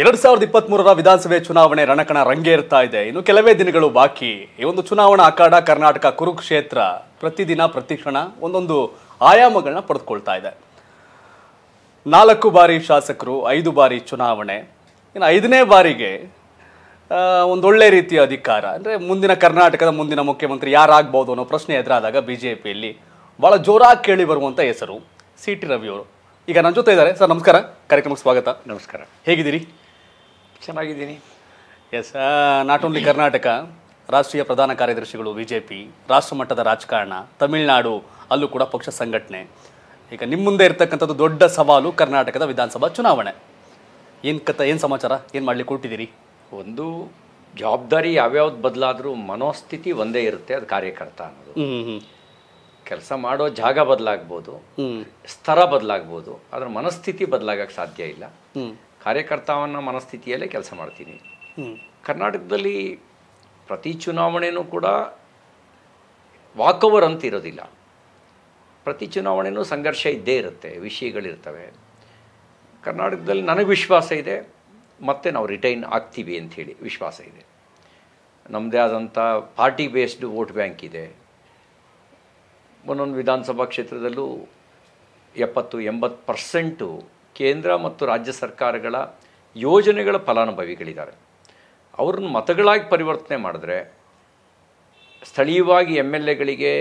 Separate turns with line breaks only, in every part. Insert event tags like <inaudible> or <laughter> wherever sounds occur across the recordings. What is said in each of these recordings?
ಎರಡ್ ಸಾವಿರದ ಇಪ್ಪತ್ತ್ ಮೂರರ ವಿಧಾನಸಭೆ ಚುನಾವಣೆ ರಣಕಣ ರಂಗೇರ್ತಾ ಇದೆ ಇನ್ನು ಕೆಲವೇ ದಿನಗಳು ಬಾಕಿ ಈ ಒಂದು ಚುನಾವಣಾ ಅಖಾಡ ಕರ್ನಾಟಕ ಕುರುಕ್ಷೇತ್ರ ಪ್ರತಿದಿನ ಪ್ರತಿಕ್ಷಣ ಒಂದೊಂದು ಆಯಾಮಗಳನ್ನ ಪಡೆದುಕೊಳ್ತಾ ಇದೆ ನಾಲ್ಕು ಬಾರಿ ಶಾಸಕರು ಐದು ಬಾರಿ ಚುನಾವಣೆ ಇನ್ನು ಐದನೇ ಬಾರಿಗೆ ಒಂದೊಳ್ಳೆ ರೀತಿಯ ಅಧಿಕಾರ ಅಂದರೆ ಮುಂದಿನ ಕರ್ನಾಟಕದ ಮುಂದಿನ ಮುಖ್ಯಮಂತ್ರಿ ಯಾರಾಗ್ಬೋದು ಅನ್ನೋ ಪ್ರಶ್ನೆ ಎದುರಾದಾಗ ಬಿ ಜೆ ಪಿಯಲ್ಲಿ ಭಾಳ ಜೋರಾಗಿ ಕೇಳಿ ಬರುವಂಥ ಹೆಸರು ಸಿ ಟಿ ರವಿಯವರು ಈಗ ನನ್ನ ಜೊತೆ ಇದ್ದಾರೆ ಸರ್ ನಮಸ್ಕಾರ ಕಾರ್ಯಕ್ರಮಕ್ಕೆ ಸ್ವಾಗತ ನಮಸ್ಕಾರ ಹೇಗಿದ್ದೀರಿ ಚೆನ್ನಾಗಿದ್ದೀನಿ ಎಸ್ ನಾಟ್ ಓನ್ಲಿ ಕರ್ನಾಟಕ ರಾಷ್ಟ್ರೀಯ ಪ್ರಧಾನ ಕಾರ್ಯದರ್ಶಿಗಳು ಬಿ ಜೆ ಪಿ ರಾಷ್ಟ್ರ ಮಟ್ಟದ ರಾಜಕಾರಣ ತಮಿಳುನಾಡು ಅಲ್ಲೂ ಕೂಡ ಪಕ್ಷ ಸಂಘಟನೆ ಈಗ ನಿಮ್ಮ ಮುಂದೆ ಇರತಕ್ಕಂಥದ್ದು ದೊಡ್ಡ ಸವಾಲು ಕರ್ನಾಟಕದ ವಿಧಾನಸಭಾ ಚುನಾವಣೆ ಏನು ಕಥ ಏನು
ಸಮಾಚಾರ ಏನು ಮಾಡಲಿಕ್ಕೆ ಕೊಟ್ಟಿದ್ದೀರಿ ಒಂದು ಜವಾಬ್ದಾರಿ ಯಾವ್ಯಾವ್ದು ಬದಲಾದರೂ ಮನೋಸ್ಥಿತಿ ಒಂದೇ ಇರುತ್ತೆ ಅದು ಕಾರ್ಯಕರ್ತ ಅನ್ನೋದು ಕೆಲಸ ಮಾಡೋ ಜಾಗ ಬದಲಾಗ್ಬೋದು ಸ್ಥರ ಬದಲಾಗ್ಬೋದು ಅದರ ಮನಸ್ಥಿತಿ ಬದಲಾಗಕ್ಕೆ ಸಾಧ್ಯ ಇಲ್ಲ ಕಾರ್ಯಕರ್ತವನ್ನ ಮನಸ್ಥಿತಿಯಲ್ಲೇ ಕೆಲಸ ಮಾಡ್ತೀನಿ ಕರ್ನಾಟಕದಲ್ಲಿ ಪ್ರತಿ ಚುನಾವಣೆಯೂ ಕೂಡ ವಾಕವರ್ ಅಂತ ಇರೋದಿಲ್ಲ ಪ್ರತಿ ಚುನಾವಣೆನೂ ಸಂಘರ್ಷ ಇದ್ದೇ ಇರುತ್ತೆ ವಿಷಯಗಳಿರ್ತವೆ ಕರ್ನಾಟಕದಲ್ಲಿ ನನಗೆ ವಿಶ್ವಾಸ ಇದೆ ಮತ್ತೆ ನಾವು ರಿಟೈನ್ ಆಗ್ತೀವಿ ಅಂಥೇಳಿ ವಿಶ್ವಾಸ ಇದೆ ನಮ್ಮದೇ ಆದಂಥ ಪಾರ್ಟಿ ಬೇಸ್ಡ್ ವೋಟ್ ಬ್ಯಾಂಕ್ ಇದೆ ಒಂದೊಂದು ವಿಧಾನಸಭಾ ಕ್ಷೇತ್ರದಲ್ಲೂ ಎಪ್ಪತ್ತು ಎಂಬತ್ತು ಪರ್ಸೆಂಟು ಕೇಂದ್ರ ಮತ್ತು ರಾಜ್ಯ ಸರ್ಕಾರಗಳ ಯೋಜನೆಗಳ ಫಲಾನುಭವಿಗಳಿದ್ದಾರೆ ಅವ್ರನ್ನ ಮತಗಳಾಗಿ ಪರಿವರ್ತನೆ ಮಾಡಿದ್ರೆ ಸ್ಥಳೀಯವಾಗಿ ಎಮ್ ಎಲ್ ಎಗಳಿಗೆ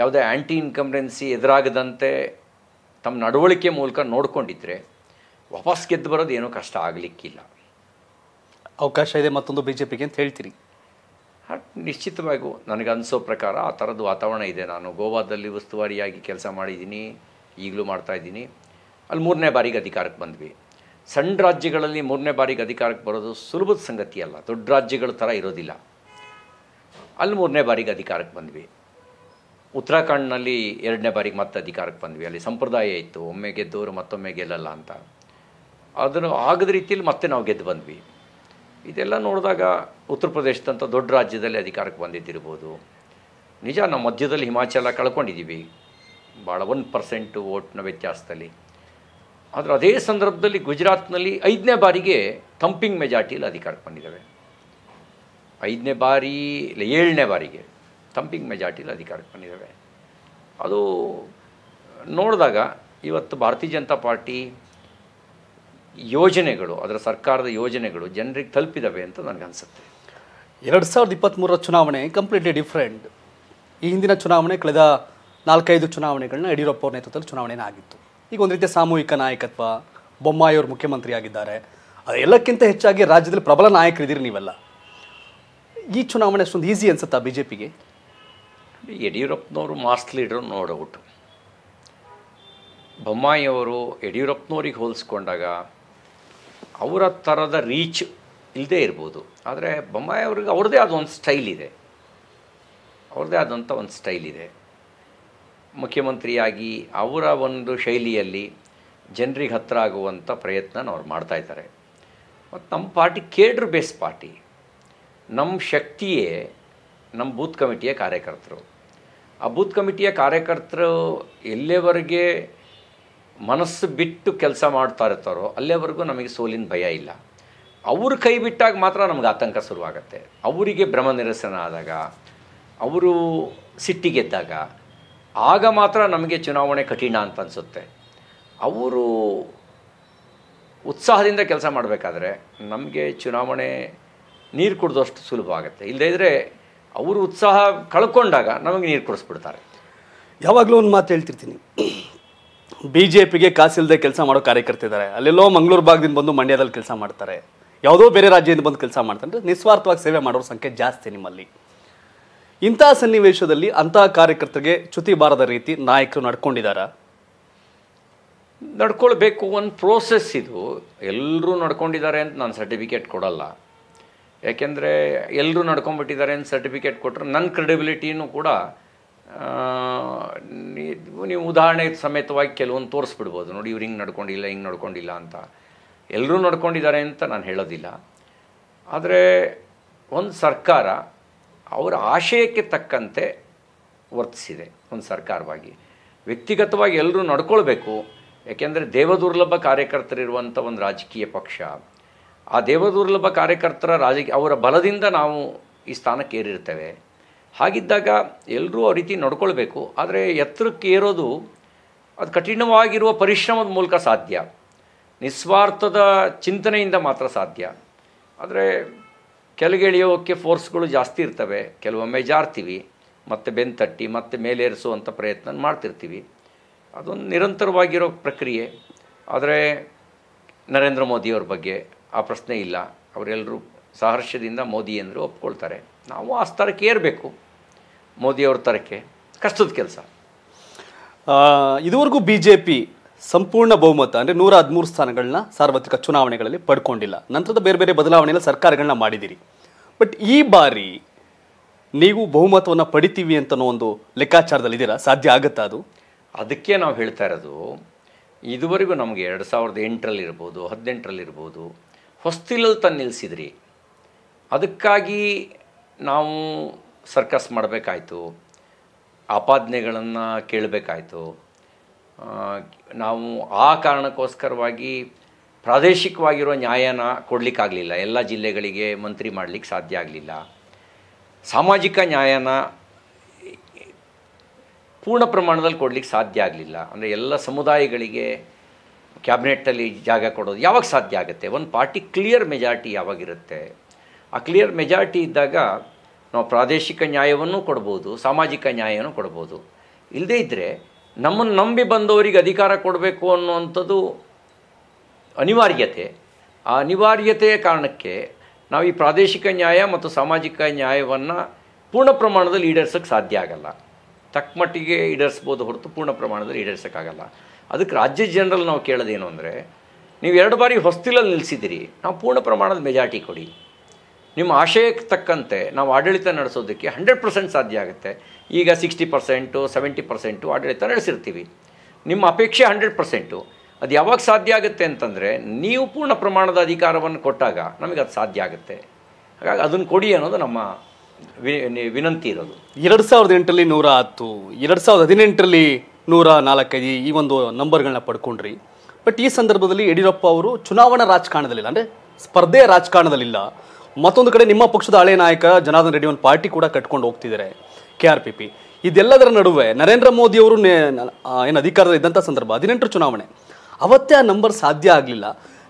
ಯಾವುದೇ ಆ್ಯಂಟಿ ಇನ್ಕಮ್ರೆನ್ಸಿ ಎದುರಾಗದಂತೆ ತಮ್ಮ ನಡವಳಿಕೆ ಮೂಲಕ ನೋಡಿಕೊಂಡಿದ್ರೆ ವಾಪಸ್ ಗೆದ್ದು ಬರೋದು ಏನೂ ಕಷ್ಟ ಆಗಲಿಕ್ಕಿಲ್ಲ ಅವಕಾಶ ಇದೆ ಮತ್ತೊಂದು ಬಿ ಜೆ ಪಿಗೆ ಅಂತ ಹೇಳ್ತೀರಿ ನನಗೆ ಅನಿಸೋ ಪ್ರಕಾರ ಆ ಥರದ್ದು ವಾತಾವರಣ ಇದೆ ನಾನು ಗೋವಾದಲ್ಲಿ ಉಸ್ತುವಾರಿಯಾಗಿ ಕೆಲಸ ಮಾಡಿದ್ದೀನಿ ಈಗಲೂ ಮಾಡ್ತಾಯಿದ್ದೀನಿ ಅಲ್ಲಿ ಮೂರನೇ ಬಾರಿಗೆ ಅಧಿಕಾರಕ್ಕೆ ಬಂದ್ವಿ ಸಣ್ಣ ರಾಜ್ಯಗಳಲ್ಲಿ ಮೂರನೇ ಬಾರಿಗೆ ಅಧಿಕಾರಕ್ಕೆ ಬರೋದು ಸುಲಭದ ಸಂಗತಿ ಅಲ್ಲ ದೊಡ್ಡ ರಾಜ್ಯಗಳ ಥರ ಇರೋದಿಲ್ಲ ಅಲ್ಲಿ ಮೂರನೇ ಬಾರಿಗೆ ಅಧಿಕಾರಕ್ಕೆ ಬಂದ್ವಿ ಉತ್ತರಾಖಂಡ್ನಲ್ಲಿ ಎರಡನೇ ಬಾರಿಗೆ ಮತ್ತೆ ಅಧಿಕಾರಕ್ಕೆ ಬಂದ್ವಿ ಅಲ್ಲಿ ಸಂಪ್ರದಾಯ ಇತ್ತು ಒಮ್ಮೆ ಗೆದ್ದವರು ಮತ್ತೊಮ್ಮೆ ಗೆಲ್ಲಲ್ಲ ಅಂತ ಅದನ್ನು ಆಗದ ರೀತಿಯಲ್ಲಿ ಮತ್ತೆ ನಾವು ಗೆದ್ದು ಬಂದ್ವಿ ಇದೆಲ್ಲ ನೋಡಿದಾಗ ಉತ್ತರ ಪ್ರದೇಶದಂಥ ದೊಡ್ಡ ರಾಜ್ಯದಲ್ಲಿ ಅಧಿಕಾರಕ್ಕೆ ಬಂದಿದ್ದಿರ್ಬೋದು ನಿಜ ನಾವು ಮಧ್ಯದಲ್ಲಿ ಹಿಮಾಚಲ ಕಳ್ಕೊಂಡಿದ್ದೀವಿ ಭಾಳ ಒಂದು ಪರ್ಸೆಂಟು ಓಟ್ನ ವ್ಯತ್ಯಾಸದಲ್ಲಿ ಆದರೆ ಅದೇ ಸಂದರ್ಭದಲ್ಲಿ ಗುಜರಾತ್ನಲ್ಲಿ ಐದನೇ ಬಾರಿಗೆ ತಂಪಿಂಗ್ ಮೆಜಾರ್ಟಿಯಲ್ಲಿ ಅಧಿಕಾರಕ್ಕೆ ಬಂದಿದ್ದಾವೆ ಐದನೇ ಬಾರಿ ಇಲ್ಲ ಏಳನೇ ಬಾರಿಗೆ ತಂಪಿಂಗ್ ಮೆಜಾರ್ಟಿಯಲ್ಲಿ ಅಧಿಕಾರಕ್ಕೆ ಬಂದಿದ್ದಾವೆ ಅದು ನೋಡಿದಾಗ ಇವತ್ತು ಭಾರತೀಯ ಜನತಾ ಪಾರ್ಟಿ ಯೋಜನೆಗಳು ಅದರ ಸರ್ಕಾರದ ಯೋಜನೆಗಳು ಜನರಿಗೆ ತಲುಪಿದ್ದಾವೆ ಅಂತ ನನಗನ್ಸುತ್ತೆ ಎರಡು ಸಾವಿರದ ಇಪ್ಪತ್ತ್ಮೂರರ ಚುನಾವಣೆ
ಕಂಪ್ಲೀಟ್ಲಿ ಡಿಫ್ರೆಂಟ್ ಈ ಹಿಂದಿನ ಚುನಾವಣೆ ಕಳೆದ ನಾಲ್ಕೈದು ಚುನಾವಣೆಗಳನ್ನ ಯಡಿಯೂರಪ್ಪ ಅವರ ನೇತೃತ್ವದಲ್ಲಿ ಆಗಿತ್ತು ಈಗ ಒಂದು ರೀತಿಯ ಸಾಮೂಹಿಕ ನಾಯಕತ್ವ ಬೊಮ್ಮಾಯಿಯವರು ಮುಖ್ಯಮಂತ್ರಿ ಆಗಿದ್ದಾರೆ ಎಲ್ಲಕ್ಕಿಂತ ಹೆಚ್ಚಾಗಿ ರಾಜ್ಯದಲ್ಲಿ ಪ್ರಬಲ ನಾಯಕರಿದ್ದೀರಿ ನೀವೆಲ್ಲ ಈ ಚುನಾವಣೆ ಅಷ್ಟೊಂದು ಈಸಿ ಅನ್ಸುತ್ತಾ
ಬಿ ಜೆ ಪಿಗೆ ಯಡಿಯೂರಪ್ಪನವರು ಮಾಸ್ ಲೀಡರ್ ನೋಡಬಿಟ್ಟು ಬೊಮ್ಮಾಯಿಯವರು ಯಡಿಯೂರಪ್ಪನವ್ರಿಗೆ ಹೋಲಿಸ್ಕೊಂಡಾಗ ಅವರ ಥರದ ರೀಚ್ ಇಲ್ಲದೇ ಇರ್ಬೋದು ಆದರೆ ಬೊಮ್ಮಾಯಿ ಅವ್ರಿಗೆ ಅವ್ರದ್ದೇ ಆದ ಒಂದು ಸ್ಟೈಲ್ ಇದೆ ಅವ್ರದ್ದೇ ಆದಂಥ ಒಂದು ಸ್ಟೈಲ್ ಇದೆ ಮುಖ್ಯಮಂತ್ರಿಯಾಗಿ ಅವರ ಒಂದು ಶೈಲಿಯಲ್ಲಿ ಜನರಿಗೆ ಹತ್ತಿರ ಆಗುವಂಥ ಪ್ರಯತ್ನ ಅವ್ರು ಮಾಡ್ತಾಯಿದ್ದಾರೆ ಮತ್ತು ನಮ್ಮ ಪಾರ್ಟಿ ಕೇಡ್ರ್ ಬೇಸ್ ಪಾರ್ಟಿ ನಮ್ಮ ಶಕ್ತಿಯೇ ನಮ್ಮ ಬೂತ್ ಕಮಿಟಿಯ ಕಾರ್ಯಕರ್ತರು ಆ ಬೂತ್ ಕಮಿಟಿಯ ಕಾರ್ಯಕರ್ತರು ಎಲ್ಲಿಯವರೆಗೆ ಮನಸ್ಸು ಬಿಟ್ಟು ಕೆಲಸ ಮಾಡ್ತಾ ಇರ್ತಾರೋ ಅಲ್ಲಿಯವರೆಗೂ ನಮಗೆ ಸೋಲಿನ ಭಯ ಇಲ್ಲ ಅವರು ಕೈ ಬಿಟ್ಟಾಗ ಮಾತ್ರ ನಮ್ಗೆ ಆತಂಕ ಶುರುವಾಗುತ್ತೆ ಅವರಿಗೆ ಭ್ರಮ ನಿರಸನ ಆದಾಗ ಅವರು ಸಿಟ್ಟಿಗೆದ್ದಾಗ ಆಗ ಮಾತ್ರ ನಮಗೆ ಚುನಾವಣೆ ಕಠಿಣ ಅಂತ ಅನಿಸುತ್ತೆ ಅವರು ಉತ್ಸಾಹದಿಂದ ಕೆಲಸ ಮಾಡಬೇಕಾದ್ರೆ ನಮಗೆ ಚುನಾವಣೆ ನೀರು ಕುಡ್ದಷ್ಟು ಸುಲಭ ಆಗುತ್ತೆ ಇಲ್ಲದೇ ಇದ್ದರೆ ಅವರು ಉತ್ಸಾಹ ಕಳ್ಕೊಂಡಾಗ ನಮಗೆ ನೀರು ಕುಡಿಸ್ಬಿಡ್ತಾರೆ
ಯಾವಾಗಲೂ ಒಂದು ಮಾತು ಹೇಳ್ತಿರ್ತೀನಿ ಬಿ ಜೆ ಪಿಗೆ ಕಾಸಿಲ್ಲದೆ ಕೆಲಸ ಮಾಡೋ ಕಾರ್ಯಕರ್ತಿದ್ದಾರೆ ಅಲ್ಲೆಲ್ಲೋ ಮಂಗಳೂರು ಭಾಗದಿಂದ ಬಂದು ಮಂಡ್ಯದಲ್ಲಿ ಕೆಲಸ ಮಾಡ್ತಾರೆ ಯಾವುದೋ ಬೇರೆ ರಾಜ್ಯದಿಂದ ಬಂದು ಕೆಲಸ ಮಾಡ್ತಾರೆ ನಿಸ್ವಾರ್ಥವಾಗಿ ಸೇವೆ ಮಾಡೋರ ಸಂಖ್ಯೆ ಜಾಸ್ತಿ ನಿಮ್ಮಲ್ಲಿ ಇಂಥ ಸನ್ನಿವೇಶದಲ್ಲಿ ಅಂತಹ ಕಾರ್ಯಕರ್ತರಿಗೆ ಚ್ಯುತಿ ಬಾರದ ರೀತಿ ನಾಯಕರು ನಡ್ಕೊಂಡಿದ್ದಾರೆ
ನಡ್ಕೊಳ್ಬೇಕು ಒಂದು ಪ್ರೋಸೆಸ್ ಇದು ಎಲ್ಲರೂ ನಡ್ಕೊಂಡಿದ್ದಾರೆ ಅಂತ ನಾನು ಸರ್ಟಿಫಿಕೇಟ್ ಕೊಡಲ್ಲ ಯಾಕೆಂದರೆ ಎಲ್ಲರೂ ನಡ್ಕೊಂಡ್ಬಿಟ್ಟಿದ್ದಾರೆ ಅಂತ ಸರ್ಟಿಫಿಕೇಟ್ ಕೊಟ್ಟರೆ ನನ್ನ ಕ್ರೆಡಿಬಿಲಿಟಿನೂ ಕೂಡ ನೀವು ಉದಾಹರಣೆ ಸಮೇತವಾಗಿ ಕೆಲವೊಂದು ತೋರಿಸ್ಬಿಡ್ಬೋದು ನೋಡಿ ಇವ್ರು ಹಿಂಗೆ ನಡ್ಕೊಂಡಿಲ್ಲ ಹಿಂಗೆ ನಡ್ಕೊಂಡಿಲ್ಲ ಅಂತ ಎಲ್ಲರೂ ನಡ್ಕೊಂಡಿದ್ದಾರೆ ಅಂತ ನಾನು ಹೇಳೋದಿಲ್ಲ ಆದರೆ ಒಂದು ಸರ್ಕಾರ ಅವರ ಆಶಯಕ್ಕೆ ತಕ್ಕಂತೆ ವರ್ತಿಸಿದೆ ಒಂದು ಸರ್ಕಾರವಾಗಿ ವ್ಯಕ್ತಿಗತವಾಗಿ ಎಲ್ಲರೂ ನಡ್ಕೊಳ್ಬೇಕು ಯಾಕೆಂದರೆ ದೇವದುರ್ಲಭ ಕಾರ್ಯಕರ್ತರಿರುವಂಥ ಒಂದು ರಾಜಕೀಯ ಪಕ್ಷ ಆ ದೇವದುರ್ಲಭ ಕಾರ್ಯಕರ್ತರ ರಾಜಕೀಯ ಅವರ ಬಲದಿಂದ ನಾವು ಈ ಸ್ಥಾನಕ್ಕೆ ಹಾಗಿದ್ದಾಗ ಎಲ್ಲರೂ ಆ ರೀತಿ ನಡ್ಕೊಳ್ಬೇಕು ಆದರೆ ಎತ್ತರಕ್ಕೆ ಅದು ಕಠಿಣವಾಗಿರುವ ಪರಿಶ್ರಮದ ಮೂಲಕ ಸಾಧ್ಯ ನಿಸ್ವಾರ್ಥದ ಚಿಂತನೆಯಿಂದ ಮಾತ್ರ ಸಾಧ್ಯ ಆದರೆ ಕೆಳಗೆ ಫೋರ್ಸ್ಗಳು ಜಾಸ್ತಿ ಇರ್ತವೆ ಕೆಲವೊಮ್ಮೆ ಜಾರ್ತೀವಿ ಮತ್ತು ಬೆಂತಟ್ಟಿ ಮತ್ತು ಮೇಲೇರಿಸುವಂಥ ಪ್ರಯತ್ನ ಮಾಡ್ತಿರ್ತೀವಿ ಅದೊಂದು ನಿರಂತರವಾಗಿರೋ ಪ್ರಕ್ರಿಯೆ ಆದರೆ ನರೇಂದ್ರ ಮೋದಿಯವ್ರ ಬಗ್ಗೆ ಆ ಪ್ರಶ್ನೆ ಇಲ್ಲ ಅವರೆಲ್ಲರೂ ಸಹರ್ಷದಿಂದ ಮೋದಿ ಅಂದರೆ ಒಪ್ಕೊಳ್ತಾರೆ ನಾವು ಆ ಸ್ಥರಕ್ಕೆ ಏರಬೇಕು ಮೋದಿಯವ್ರ ತರಕ್ಕೆ ಕಷ್ಟದ ಕೆಲಸ
ಇದುವರೆಗೂ ಬಿ ಜೆ ಪಿ ಸಂಪೂರ್ಣ ಬಹುಮತ ಅಂದರೆ ನೂರ ಹದಿಮೂರು ಸ್ಥಾನಗಳನ್ನ ಸಾರ್ವತ್ರಿಕ ಚುನಾವಣೆಗಳಲ್ಲಿ ಪಡ್ಕೊಂಡಿಲ್ಲ ನಂತರದ ಬೇರೆ ಬೇರೆ ಬದಲಾವಣೆಗಳ ಸರ್ಕಾರಗಳನ್ನ ಮಾಡಿದಿರಿ ಬಟ್ ಈ ಬಾರಿ ನೀವು ಬಹುಮತವನ್ನು ಪಡಿತೀವಿ ಅಂತನೋ ಒಂದು ಲೆಕ್ಕಾಚಾರದಲ್ಲಿ ಇದ್ದೀರಾ ಸಾಧ್ಯ ಆಗುತ್ತಾ ಅದು ಅದಕ್ಕೆ ನಾವು ಹೇಳ್ತಾ
ಇರೋದು ಇದುವರೆಗೂ ನಮಗೆ ಎರಡು ಸಾವಿರದ ಎಂಟರಲ್ಲಿರ್ಬೋದು ಹದಿನೆಂಟರಲ್ಲಿರ್ಬೋದು ಹೊಸ್ತಿಲಲ್ಲಿ ತಂದು ನಿಲ್ಲಿಸಿದ್ರಿ ಅದಕ್ಕಾಗಿ ನಾವು ಸರ್ಕಸ್ ಮಾಡಬೇಕಾಯಿತು ಆಪಾದನೆಗಳನ್ನು ಕೇಳಬೇಕಾಯ್ತು ನಾವು ಆ ಕಾರಣಕ್ಕೋಸ್ಕರವಾಗಿ ಪ್ರಾದೇಶಿಕವಾಗಿರೋ ನ್ಯಾಯನ ಕೊಡಲಿಕ್ಕಾಗಲಿಲ್ಲ ಎಲ್ಲ ಜಿಲ್ಲೆಗಳಿಗೆ ಮಂತ್ರಿ ಮಾಡಲಿಕ್ಕೆ ಸಾಧ್ಯ ಆಗಲಿಲ್ಲ ಸಾಮಾಜಿಕ ನ್ಯಾಯನ ಪೂರ್ಣ ಪ್ರಮಾಣದಲ್ಲಿ ಕೊಡಲಿಕ್ಕೆ ಸಾಧ್ಯ ಆಗಲಿಲ್ಲ ಅಂದರೆ ಎಲ್ಲ ಸಮುದಾಯಗಳಿಗೆ ಕ್ಯಾಬಿನೆಟ್ಟಲ್ಲಿ ಜಾಗ ಕೊಡೋದು ಯಾವಾಗ ಸಾಧ್ಯ ಆಗುತ್ತೆ ಒಂದು ಪಾರ್ಟಿ ಕ್ಲಿಯರ್ ಮೆಜಾರಿಟಿ ಯಾವಾಗಿರುತ್ತೆ ಆ ಕ್ಲಿಯರ್ ಮೆಜಾರಿಟಿ ಇದ್ದಾಗ ನಾವು ಪ್ರಾದೇಶಿಕ ನ್ಯಾಯವನ್ನು ಕೊಡ್ಬೋದು ಸಾಮಾಜಿಕ ನ್ಯಾಯವನ್ನು ಕೊಡ್ಬೋದು ಇಲ್ಲದೇ ಇದ್ದರೆ ನಮ್ಮನ್ನು ನಂಬಿ ಬಂದವರಿಗೆ ಅಧಿಕಾರ ಕೊಡಬೇಕು ಅನ್ನುವಂಥದ್ದು ಅನಿವಾರ್ಯತೆ ಆ ಅನಿವಾರ್ಯತೆಯ ಕಾರಣಕ್ಕೆ ನಾವು ಈ ಪ್ರಾದೇಶಿಕ ನ್ಯಾಯ ಮತ್ತು ಸಾಮಾಜಿಕ ನ್ಯಾಯವನ್ನು ಪೂರ್ಣ ಪ್ರಮಾಣದಲ್ಲಿ ಈಡೇರ್ಸೋಕ್ಕೆ ಸಾಧ್ಯ ಆಗಲ್ಲ ತಕ್ಕಮಟ್ಟಿಗೆ ಈಡೇರಿಸ್ಬೋದು ಹೊರತು ಪೂರ್ಣ ಪ್ರಮಾಣದಲ್ಲಿ ಈಡೇರ್ಸೋಕ್ಕಾಗಲ್ಲ ಅದಕ್ಕೆ ರಾಜ್ಯ ಜನರಲ್ಲಿ ನಾವು ಕೇಳೋದೇನು ಅಂದರೆ ನೀವು ಎರಡು ಬಾರಿ ಹೊಸ್ತಿಲಲ್ಲಿ ನಿಲ್ಲಿಸಿದ್ದೀರಿ ನಾವು ಪೂರ್ಣ ಪ್ರಮಾಣದ ಮೆಜಾರಿಟಿ ಕೊಡಿ ನಿಮ್ಮ ಆಶಯಕ್ಕೆ ತಕ್ಕಂತೆ ನಾವು ಆಡಳಿತ ನಡೆಸೋದಕ್ಕೆ ಹಂಡ್ರೆಡ್ ಪರ್ಸೆಂಟ್ ಸಾಧ್ಯ ಆಗುತ್ತೆ ಈಗ ಸಿಕ್ಸ್ಟಿ ಪರ್ಸೆಂಟು ಸೆವೆಂಟಿ ಪರ್ಸೆಂಟು ಆಡಳಿತ ನಡೆಸಿರ್ತೀವಿ ನಿಮ್ಮ ಅಪೇಕ್ಷೆ ಹಂಡ್ರೆಡ್ ಪರ್ಸೆಂಟು ಅದು ಯಾವಾಗ ಸಾಧ್ಯ ಆಗುತ್ತೆ ಅಂತಂದರೆ ನೀವು ಪೂರ್ಣ ಪ್ರಮಾಣದ ಅಧಿಕಾರವನ್ನು ಕೊಟ್ಟಾಗ ನಮಗೆ ಅದು ಸಾಧ್ಯ ಆಗುತ್ತೆ ಹಾಗಾಗಿ ಅದನ್ನು ಕೊಡಿ ಅನ್ನೋದು ನಮ್ಮ ವಿನಂತಿ
ಇರೋದು ಎರಡು ಸಾವಿರದ ಎಂಟರಲ್ಲಿ ನೂರ ಹತ್ತು ಎರಡು ಸಾವಿರದ ಹದಿನೆಂಟರಲ್ಲಿ ನೂರ ನಾಲ್ಕೈದು ಈ ಒಂದು ನಂಬರ್ಗಳನ್ನ ಪಡ್ಕೊಂಡ್ರಿ ಬಟ್ ಈ ಸಂದರ್ಭದಲ್ಲಿ ಯಡಿಯೂರಪ್ಪ ಅವರು ಚುನಾವಣಾ ರಾಜಕಾರಣದಲ್ಲಿಲ್ಲ ಅಂದರೆ ಸ್ಪರ್ಧೆಯ ರಾಜಕಾರಣದಲ್ಲಿಲ್ಲ ಮತ್ತೊಂದು ಕಡೆ ನಿಮ್ಮ ಪಕ್ಷದ ಹಳೆಯ ನಾಯಕ ಜನಾರ್ದನ್ ರೆಡ್ಡಿ ಒಂದು ಪಾರ್ಟಿ ಕೂಡ ಕಟ್ಕೊಂಡು ಹೋಗ್ತಿದ್ದಾರೆ ಕೆ ಆರ್ ಪಿ ಪಿ ಇದೆಲ್ಲದರ ನಡುವೆ ನರೇಂದ್ರ ಮೋದಿಯವರು ಏನು ಅಧಿಕಾರದ ಇದ್ದಂಥ ಸಂದರ್ಭ ಹದಿನೆಂಟು ಚುನಾವಣೆ ಅವತ್ತೇ ಆ ನಂಬರ್ ಸಾಧ್ಯ ಆಗಲಿಲ್ಲ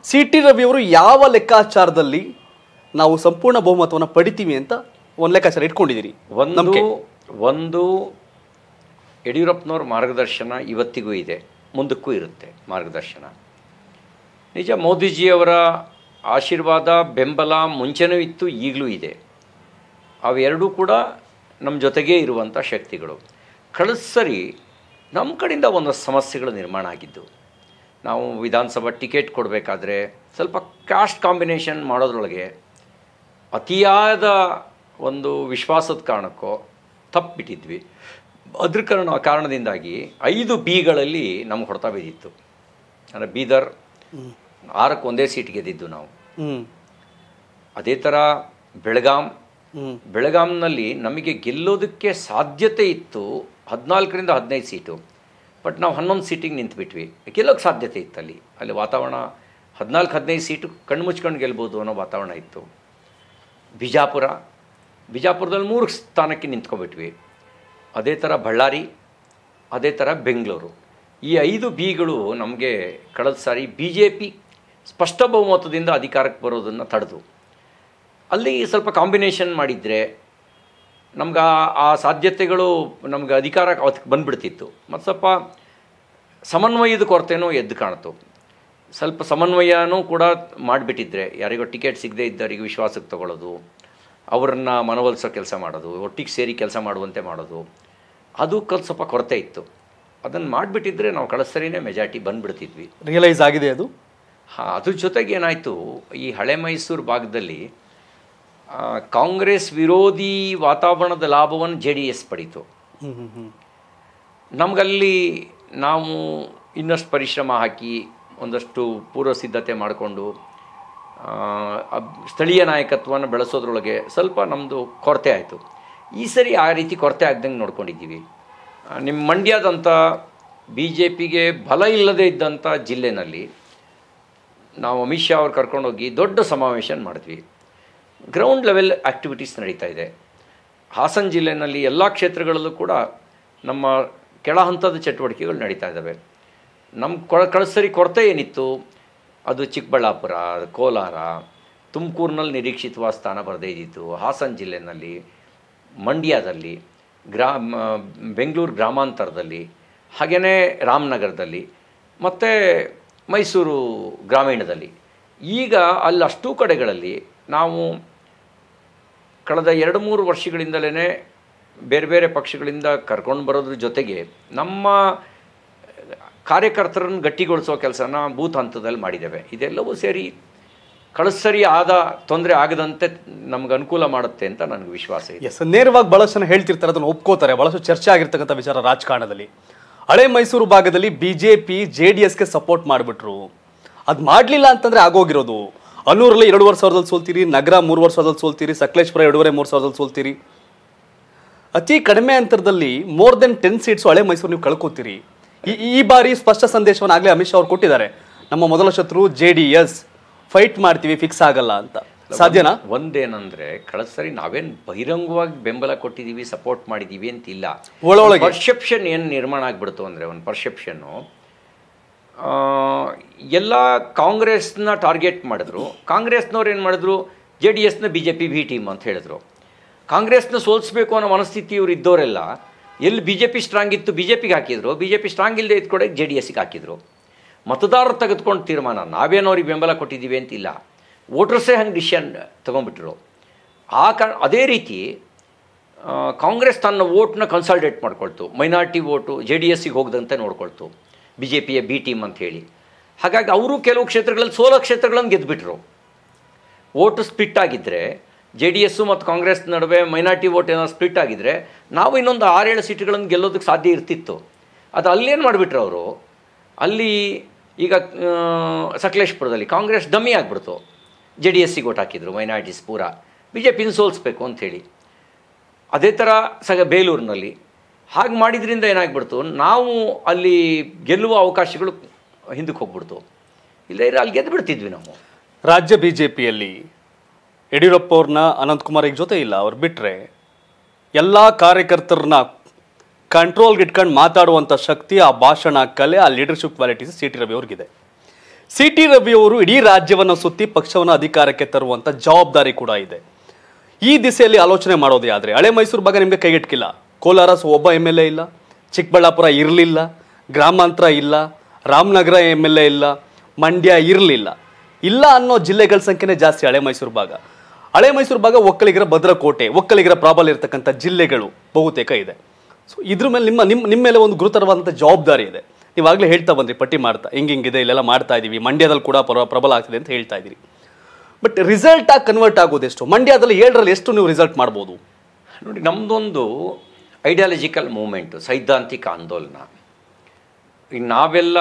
ಸಿ ಟಿ ಅವರು ಯಾವ ಲೆಕ್ಕಾಚಾರದಲ್ಲಿ ನಾವು ಸಂಪೂರ್ಣ ಬಹುಮತವನ್ನು ಪಡಿತೀವಿ ಅಂತ
ಒಂದು ಲೆಕ್ಕಾಚಾರ ಇಟ್ಕೊಂಡಿದ್ದೀರಿ ಒಂದು ಒಂದು ಯಡಿಯೂರಪ್ಪನವ್ರ ಮಾರ್ಗದರ್ಶನ ಇವತ್ತಿಗೂ ಇದೆ ಮುಂದಕ್ಕೂ ಇರುತ್ತೆ ಮಾರ್ಗದರ್ಶನ ನಿಜ ಮೋದಿಜಿಯವರ ಆಶೀರ್ವಾದ ಬೆಂಬಲ ಮುಂಚೆನೂ ಇತ್ತು ಈಗಲೂ ಇದೆ ಅವೆರಡೂ ಕೂಡ ನಮ್ಮ ಜೊತೆಗೇ ಇರುವಂಥ ಶಕ್ತಿಗಳು ಕಳೆದ ನಮ್ಮ ಕಡೆಯಿಂದ ಒಂದು ಸಮಸ್ಯೆಗಳು ನಿರ್ಮಾಣ ಆಗಿದ್ದು ನಾವು ವಿಧಾನಸಭಾ ಟಿಕೆಟ್ ಕೊಡಬೇಕಾದ್ರೆ ಸ್ವಲ್ಪ ಕಾಸ್ಟ್ ಕಾಂಬಿನೇಷನ್ ಮಾಡೋದ್ರೊಳಗೆ ಅತಿಯಾದ ಒಂದು ವಿಶ್ವಾಸದ ಕಾರಣಕ್ಕೋ ತಪ್ಪಿಟ್ಟಿದ್ವಿ ಅದ್ರ ಕಾರಣ ಕಾರಣದಿಂದಾಗಿ ಐದು ಬಿಗಳಲ್ಲಿ ನಮ್ಗೆ ಹೊಡೆತ ಬಿದ್ದಿತ್ತು ಅಂದರೆ ಬೀದರ್ ಆರಕ್ಕೆ ಒಂದೇ ಸೀಟ್ ಗೆದ್ದಿದ್ದು ನಾವು ಅದೇ ಥರ ಬೆಳಗಾಂ ಬೆಳಗಾಂನಲ್ಲಿ ನಮಗೆ ಗೆಲ್ಲೋದಕ್ಕೆ ಸಾಧ್ಯತೆ ಇತ್ತು ಹದಿನಾಲ್ಕರಿಂದ ಹದಿನೈದು ಸೀಟು ಬಟ್ ನಾವು ಹನ್ನೊಂದು ಸೀಟಿಗೆ ನಿಂತುಬಿಟ್ವಿ ಗೆಲ್ಲೋಕ್ಕೆ ಸಾಧ್ಯತೆ ಇತ್ತು ಅಲ್ಲಿ ಅಲ್ಲಿ ವಾತಾವರಣ ಹದಿನಾಲ್ಕು ಹದಿನೈದು ಸೀಟು ಕಣ್ಣು ಮುಚ್ಕೊಂಡು ಗೆಲ್ಬೋದು ಅನ್ನೋ ವಾತಾವರಣ ಇತ್ತು ಬಿಜಾಪುರ ಬಿಜಾಪುರದಲ್ಲಿ ಮೂರು ಸ್ಥಾನಕ್ಕೆ ನಿಂತ್ಕೊಬಿಟ್ವಿ ಅದೇ ಥರ ಬಳ್ಳಾರಿ ಅದೇ ಥರ ಬೆಂಗಳೂರು ಈ ಐದು ಬಿಗಳು ನಮಗೆ ಕಳೆದ ಸಾರಿ ಬಿ ಜೆ ಪಿ ಸ್ಪಷ್ಟ ಬಹುಮತದಿಂದ ಅಧಿಕಾರಕ್ಕೆ ಬರೋದನ್ನು ತಡೆದು ಅಲ್ಲಿ ಸ್ವಲ್ಪ ಕಾಂಬಿನೇಷನ್ ಮಾಡಿದರೆ ನಮ್ಗೆ ಆ ಸಾಧ್ಯತೆಗಳು ನಮ್ಗೆ ಅಧಿಕಾರ ಬಂದುಬಿಡ್ತಿತ್ತು ಬಂದ್ಬಿಡ್ತಿತ್ತು ಮತ್ತು ಸ್ವಲ್ಪ ಸಮನ್ವಯದ ಕೊರತೆನೂ ಎದ್ದು ಕಾಣ್ತು ಸ್ವಲ್ಪ ಸಮನ್ವಯನೂ ಕೂಡ ಮಾಡಿಬಿಟ್ಟಿದ್ರೆ ಯಾರಿಗೋ ಟಿಕೆಟ್ ಸಿಗದೇ ಇದ್ದವರಿಗೆ ವಿಶ್ವಾಸಕ್ಕೆ ತಗೊಳ್ಳೋದು ಅವರನ್ನು ಮನವೊಲಿಸೋ ಕೆಲಸ ಮಾಡೋದು ಒಟ್ಟಿಗೆ ಸೇರಿ ಕೆಲಸ ಮಾಡುವಂತೆ ಮಾಡೋದು ಅದು ಕಲ್ ಸ್ವಲ್ಪ ಕೊರತೆ ಇತ್ತು ಅದನ್ನು ಮಾಡಿಬಿಟ್ಟಿದ್ರೆ ನಾವು ಕಳಿಸ್ತರೇ ಮೆಜಾರಿಟಿ ಬಂದುಬಿಡ್ತಿದ್ವಿ ರಿಯಲೈಸ್ ಆಗಿದೆ ಅದು ಹಾಂ ಅದ್ರ ಜೊತೆಗೆ ಏನಾಯಿತು ಈ ಹಳೆ ಮೈಸೂರು ಭಾಗದಲ್ಲಿ ಕಾಂಗ್ರೆಸ್ ವಿರೋಧಿ ವಾತಾವರಣದ ಲಾಭವನ್ನು ಜೆ ಡಿ ಎಸ್ ಪಡೀತು ನಮಗಲ್ಲಿ ನಾವು ಇನ್ನಷ್ಟು ಪರಿಶ್ರಮ ಹಾಕಿ ಒಂದಷ್ಟು ಪೂರ್ವ ಸಿದ್ಧತೆ ಮಾಡಿಕೊಂಡು ಸ್ಥಳೀಯ ನಾಯಕತ್ವವನ್ನು ಬೆಳೆಸೋದ್ರೊಳಗೆ ಸ್ವಲ್ಪ ನಮ್ಮದು ಕೊರತೆ ಆಯಿತು ಈ ಸರಿ ಆ ರೀತಿ ಕೊರತೆ ಆಗ್ದಂಗೆ ನೋಡ್ಕೊಂಡಿದ್ದೀವಿ ನಿಮ್ಮ ಮಂಡ್ಯದಂಥ ಬಿ ಜೆ ಪಿಗೆ ಬಲ ಇಲ್ಲದೇ ಇದ್ದಂಥ ಜಿಲ್ಲೆನಲ್ಲಿ ನಾವು ಅಮಿತ್ ಶಾ ಅವ್ರು ಕರ್ಕೊಂಡೋಗಿ ದೊಡ್ಡ ಸಮಾವೇಶನ ಮಾಡಿದ್ವಿ ಗ್ರೌಂಡ್ ಲೆವೆಲ್ ಆ್ಯಕ್ಟಿವಿಟೀಸ್ ನಡೀತಾ ಇದೆ ಹಾಸನ ಜಿಲ್ಲೆಯಲ್ಲಿ ಎಲ್ಲ ಕ್ಷೇತ್ರಗಳಲ್ಲೂ ಕೂಡ ನಮ್ಮ ಕೆಳ ಹಂತದ ಚಟುವಟಿಕೆಗಳು ನಡೀತಾ ಇದ್ದಾವೆ ನಮ್ಮ ಕೊಳ ಕಳಸರಿ ಕೊರತೆ ಏನಿತ್ತು ಅದು ಚಿಕ್ಕಬಳ್ಳಾಪುರ ಕೋಲಾರ ತುಮಕೂರಿನಲ್ಲಿ ನಿರೀಕ್ಷಿತವಾದ ಸ್ಥಾನ ಬರದೇ ಇದ್ದಿತ್ತು ಹಾಸನ ಜಿಲ್ಲೆಯಲ್ಲಿ ಮಂಡ್ಯದಲ್ಲಿ ಗ್ರಾ ಬೆಂಗಳೂರು ಗ್ರಾಮಾಂತರದಲ್ಲಿ ಹಾಗೆಯೇ ರಾಮನಗರದಲ್ಲಿ ಮತ್ತು ಮೈಸೂರು ಗ್ರಾಮೀಣದಲ್ಲಿ ಈಗ ಅಲ್ಲಷ್ಟೂ ಕಡೆಗಳಲ್ಲಿ ನಾವು ಕಳೆದ ಎರಡು ಮೂರು ವರ್ಷಗಳಿಂದಲೇ ಬೇರೆ ಬೇರೆ ಪಕ್ಷಗಳಿಂದ ಕರ್ಕೊಂಡು ಬರೋದ್ರ ಜೊತೆಗೆ ನಮ್ಮ ಕಾರ್ಯಕರ್ತರನ್ನು ಗಟ್ಟಿಗೊಳಿಸೋ ಕೆಲಸನ ಬೂತ್ ಹಂತದಲ್ಲಿ ಮಾಡಿದ್ದೇವೆ ಇದೆಲ್ಲವೂ ಸೇರಿ ಕಳಸರಿ ಆದ ತೊಂದರೆ ಆಗದಂತೆ ನಮ್ಗೆ ಅನುಕೂಲ ಮಾಡುತ್ತೆ ಅಂತ ನನಗೆ ವಿಶ್ವಾಸ ಇದೆ
ಎಸ್ ನೇರವಾಗಿ ಬಳಸನ್ನು ಹೇಳ್ತಿರ್ತಾರೆ ಅದನ್ನು ಒಪ್ಕೋತಾರೆ ಬಳಸು ಚರ್ಚೆ ಆಗಿರ್ತಕ್ಕಂಥ ವಿಚಾರ ರಾಜಕಾರಣದಲ್ಲಿ ಹಳೆ ಮೈಸೂರು ಭಾಗದಲ್ಲಿ B J P J D ಎಸ್ಗೆ ಸಪೋರ್ಟ್ ಮಾಡಿಬಿಟ್ರು ಅದು ಮಾಡಲಿಲ್ಲ ಅಂತಂದರೆ ಆಗೋಗಿರೋದು ಅನೂರಲ್ಲಿ ಎರಡೂವರೆ ಸಾವಿರದಲ್ಲಿ ಸೋಲ್ತೀರಿ ನಗರ ಮೂರುವರೆ ಸಾವಿರದಲ್ಲಿ ಸೋಲ್ತೀರಿ ಸಕಲೇಶ್ಪುರ ಎರಡೂವರೆ ಮೂರು ಸಾವಿರದಲ್ಲಿ ಸೋಲ್ತೀರಿ ಅತಿ ಕಡಿಮೆ ಅಂತರದಲ್ಲಿ ಮೋರ್ ದೆನ್ ಟೆನ್ ಸೀಟ್ಸ್ ಹಳೆ ಮೈಸೂರು ನೀವು ಕಳ್ಕೊತೀರಿ ಈ ಈ ಬಾರಿ ಸ್ಪಷ್ಟ ಸಂದೇಶವನ್ನು ಆಗಲೇ ಅಮಿತ್ ಶಾ ಅವರು ಕೊಟ್ಟಿದ್ದಾರೆ ನಮ್ಮ ಮೊದಲ ಶತ್ರು ಜೆ ಡಿ ಎಸ್ ಫೈಟ್ ಮಾಡ್ತೀವಿ ಫಿಕ್ಸ್
ಆಗಲ್ಲ ಅಂತ ಸಾಧ್ಯನಾ ಒಂದೇನಂದ್ರೆ ಕಳೆದ ಸರಿ ನಾವೇನ್ ಬಹಿರಂಗವಾಗಿ ಬೆಂಬಲ ಕೊಟ್ಟಿದೀವಿ ಸಪೋರ್ಟ್ ಮಾಡಿದೀವಿ ಅಂತಿಲ್ಲ ಪರ್ಸೆಪ್ಷನ್ ಏನ್ ನಿರ್ಮಾಣ ಆಗ್ಬಿಡ್ತು ಅಂದ್ರೆ ಒಂದು ಪರ್ಸೆಪ್ಷನ್ನು ಎಲ್ಲ ಕಾಂಗ್ರೆಸ್ನ ಟಾರ್ಗೆಟ್ ಮಾಡಿದ್ರು ಕಾಂಗ್ರೆಸ್ನವ್ರು ಏನು ಮಾಡಿದ್ರು ಜೆ ಡಿ ಎಸ್ನ B J P B team ಅಂತ ಹೇಳಿದ್ರು ಕಾಂಗ್ರೆಸ್ನ ಸೋಲಿಸ್ಬೇಕು ಅನ್ನೋ ಮನಸ್ಥಿತಿ ಇವರು ಇದ್ದವರೆಲ್ಲ ಎಲ್ಲಿ ಬಿ ಜೆ ಪಿ ಸ್ಟ್ರಾಂಗ್ ಇತ್ತು ಬಿ ಜೆ ಪಿಗೆ ಹಾಕಿದ್ರು ಬಿ ಜೆ ಪಿ ಸ್ಟ್ರಾಂಗ್ ಇಲ್ಲದೆ ಇದ್ಕೊಡೆ ಜೆ ಡಿ ಎಸ್ಗೆ ಹಾಕಿದ್ರು ಮತದಾರರು ತೆಗೆದುಕೊಂಡು ತೀರ್ಮಾನ ನಾವೇನೋ ಅವ್ರಿಗೆ ಬೆಂಬಲ ಕೊಟ್ಟಿದ್ದೀವಿ ಅಂತಿಲ್ಲ ವೋಟರ್ಸೇ ಹಂಗೆ ಡಿಸಿಷನ್ ತೊಗೊಂಡ್ಬಿಟ್ರು ಆ ಕ ಅದೇ ರೀತಿ ಕಾಂಗ್ರೆಸ್ ತನ್ನ ವೋಟ್ನ ಕನ್ಸಾಲ್ಟೇಟ್ ಮಾಡ್ಕೊಳ್ತು ಮೈನಾರಿಟಿ ವೋಟು ಜೆ ಡಿ ಎಸ್ಸಿಗೆ ಹೋಗದಂತೆ ನೋಡ್ಕೊಳ್ತು ಬಿ ಜೆ ಪಿಯ ಬಿ ಟೀಮ್ ಅಂತ ಹೇಳಿ ಹಾಗಾಗಿ ಅವರು ಕೆಲವು ಕ್ಷೇತ್ರಗಳಲ್ಲಿ ಸೋಲ ಕ್ಷೇತ್ರಗಳನ್ನು ಗೆದ್ದುಬಿಟ್ರು ಓಟು ಸ್ಪ್ಲಿಟ್ ಆಗಿದ್ದರೆ ಜೆ ಡಿ ಎಸ್ಸು ಮತ್ತು ಕಾಂಗ್ರೆಸ್ ನಡುವೆ ಮೈನಾರಿಟಿ ಓಟ್ ಏನೋ ಸ್ಪ್ಲಿಟ್ ಆಗಿದ್ದರೆ ನಾವು ಇನ್ನೊಂದು ಆರೇಳು ಸೀಟ್ಗಳನ್ನು ಗೆಲ್ಲೋದಕ್ಕೆ ಸಾಧ್ಯ ಇರ್ತಿತ್ತು ಅದು ಅಲ್ಲೇನು ಮಾಡಿಬಿಟ್ರು ಅವರು ಅಲ್ಲಿ ಈಗ ಸಕಲೇಶ್ಪುರದಲ್ಲಿ ಕಾಂಗ್ರೆಸ್ ಡಮ್ಮಿ ಆಗಿಬಿಡ್ತು ಜೆ ಡಿ ಎಸ್ಸಿಗೆ ಓಟ್ ಹಾಕಿದರು ಮೈನಾರಿಟೀಸ್ ಪೂರ ಬಿ ಜೆ ಪಿನ ಸೋಲಿಸ್ಬೇಕು ಅಂಥೇಳಿ ಅದೇ ಥರ ಸಗ ಬೇಲೂರಿನಲ್ಲಿ ಹಾಗೆ ಮಾಡಿದ್ರಿಂದ ಏನಾಗ್ಬಿಡ್ತು ನಾವು ಅಲ್ಲಿ ಗೆಲ್ಲುವ ಅವಕಾಶಗಳು ಹಿಂದಕ್ಕೆ ಹೋಗ್ಬಿಡ್ತು ಇಲ್ಲದ್ರೆ ಅಲ್ಲಿ ಗೆದ್ದು ಬಿಡ್ತಿದ್ವಿ ನಾವು ರಾಜ್ಯ ಬಿ ಜೆ
ಪಿಯಲ್ಲಿ ಯಡಿಯೂರಪ್ಪ ಅವ್ರನ್ನ ಅನಂತಕುಮಾರ್ ಈಗ ಜೊತೆ ಇಲ್ಲ ಅವ್ರು ಬಿಟ್ಟರೆ ಎಲ್ಲ ಕಾರ್ಯಕರ್ತರನ್ನ ಕಂಟ್ರೋಲ್ಗೆ ಇಟ್ಕೊಂಡು ಮಾತಾಡುವಂಥ ಶಕ್ತಿ ಆ ಭಾಷಣ ಕಲೆ ಆ leadership qualities C T Ravi ಅವ್ರಿಗಿದೆ ಸಿ ಟಿ ರವಿ ಅವರು ಇಡೀ ರಾಜ್ಯವನ್ನು ಸುತ್ತಿ ಪಕ್ಷವನ್ನು ಅಧಿಕಾರಕ್ಕೆ ತರುವಂಥ ಜವಾಬ್ದಾರಿ ಕೂಡ ಇದೆ ಈ ದಿಸೆಯಲ್ಲಿ ಆಲೋಚನೆ ಮಾಡೋದೇ ಆದರೆ ಹಳೆ ಮೈಸೂರು ಭಾಗ ನಿಮಗೆ ಕೈಗೆಟ್ಕಿಲ್ಲ ಕೋಲಾರ ಒಬ್ಬ ಎಮ್ ಎಲ್ ಎ ಇಲ್ಲ ಚಿಕ್ಕಬಳ್ಳಾಪುರ ಇರಲಿಲ್ಲ ಗ್ರಾಮಾಂತರ ಇಲ್ಲ ರಾಮನಗರ ಎಮ್ ಎಲ್ ಎ ಇಲ್ಲ ಮಂಡ್ಯ ಇರಲಿಲ್ಲ ಇಲ್ಲ ಅನ್ನೋ ಜಿಲ್ಲೆಗಳ ಸಂಖ್ಯೆನೇ ಜಾಸ್ತಿ ಹಳೆ ಮೈಸೂರು ಭಾಗ ಹಳೆ ಮೈಸೂರು ಭಾಗ ಒಕ್ಕಲಿಗರ ಭದ್ರಕೋಟೆ ಒಕ್ಕಲಿಗರ ಪ್ರಾಬಲ್ಯ ಇರತಕ್ಕಂಥ ಜಿಲ್ಲೆಗಳು ಬಹುತೇಕ ಇದೆ ಸೊ ಇದ್ರ ಮೇಲೆ ನಿಮ್ಮ ನಿಮ್ಮ ನಿಮ್ಮ ಮೇಲೆ ಒಂದು ಗುರುತರವಾದಂಥ ಜವಾಬ್ದಾರಿ ಇದೆ ನೀವಾಗಲೇ ಹೇಳ್ತಾ ಬಂದ್ರಿ ಪಟ್ಟಿ ಮಾಡ್ತಾ ಇದೆ ಇಲ್ಲೆಲ್ಲ ಮಾಡ್ತಾ ಇದ್ದೀವಿ ಮಂಡ್ಯದಲ್ಲಿ ಕೂಡ ಪ್ರಬಲ ಆಗ್ತಿದೆ ಅಂತ ಹೇಳ್ತಾ ಇದ್ದೀರಿ ಬಟ್ ರಿಸಲ್ಟ್ ಆಗಿ ಕನ್ವರ್ಟ್ ಆಗೋದೆಷ್ಟು ಮಂಡ್ಯದಲ್ಲಿ ಏಳರಲ್ಲಿ
ಎಷ್ಟು ನೀವು ರಿಸಲ್ಟ್ ಮಾಡ್ಬೋದು ನೋಡಿ ನಮ್ಮದೊಂದು ಐಡಿಯಾಲಜಿಕಲ್ ಮೂಮೆಂಟು ಸೈದ್ಧಾಂತಿಕ ಆಂದೋಲನ ಈಗ ನಾವೆಲ್ಲ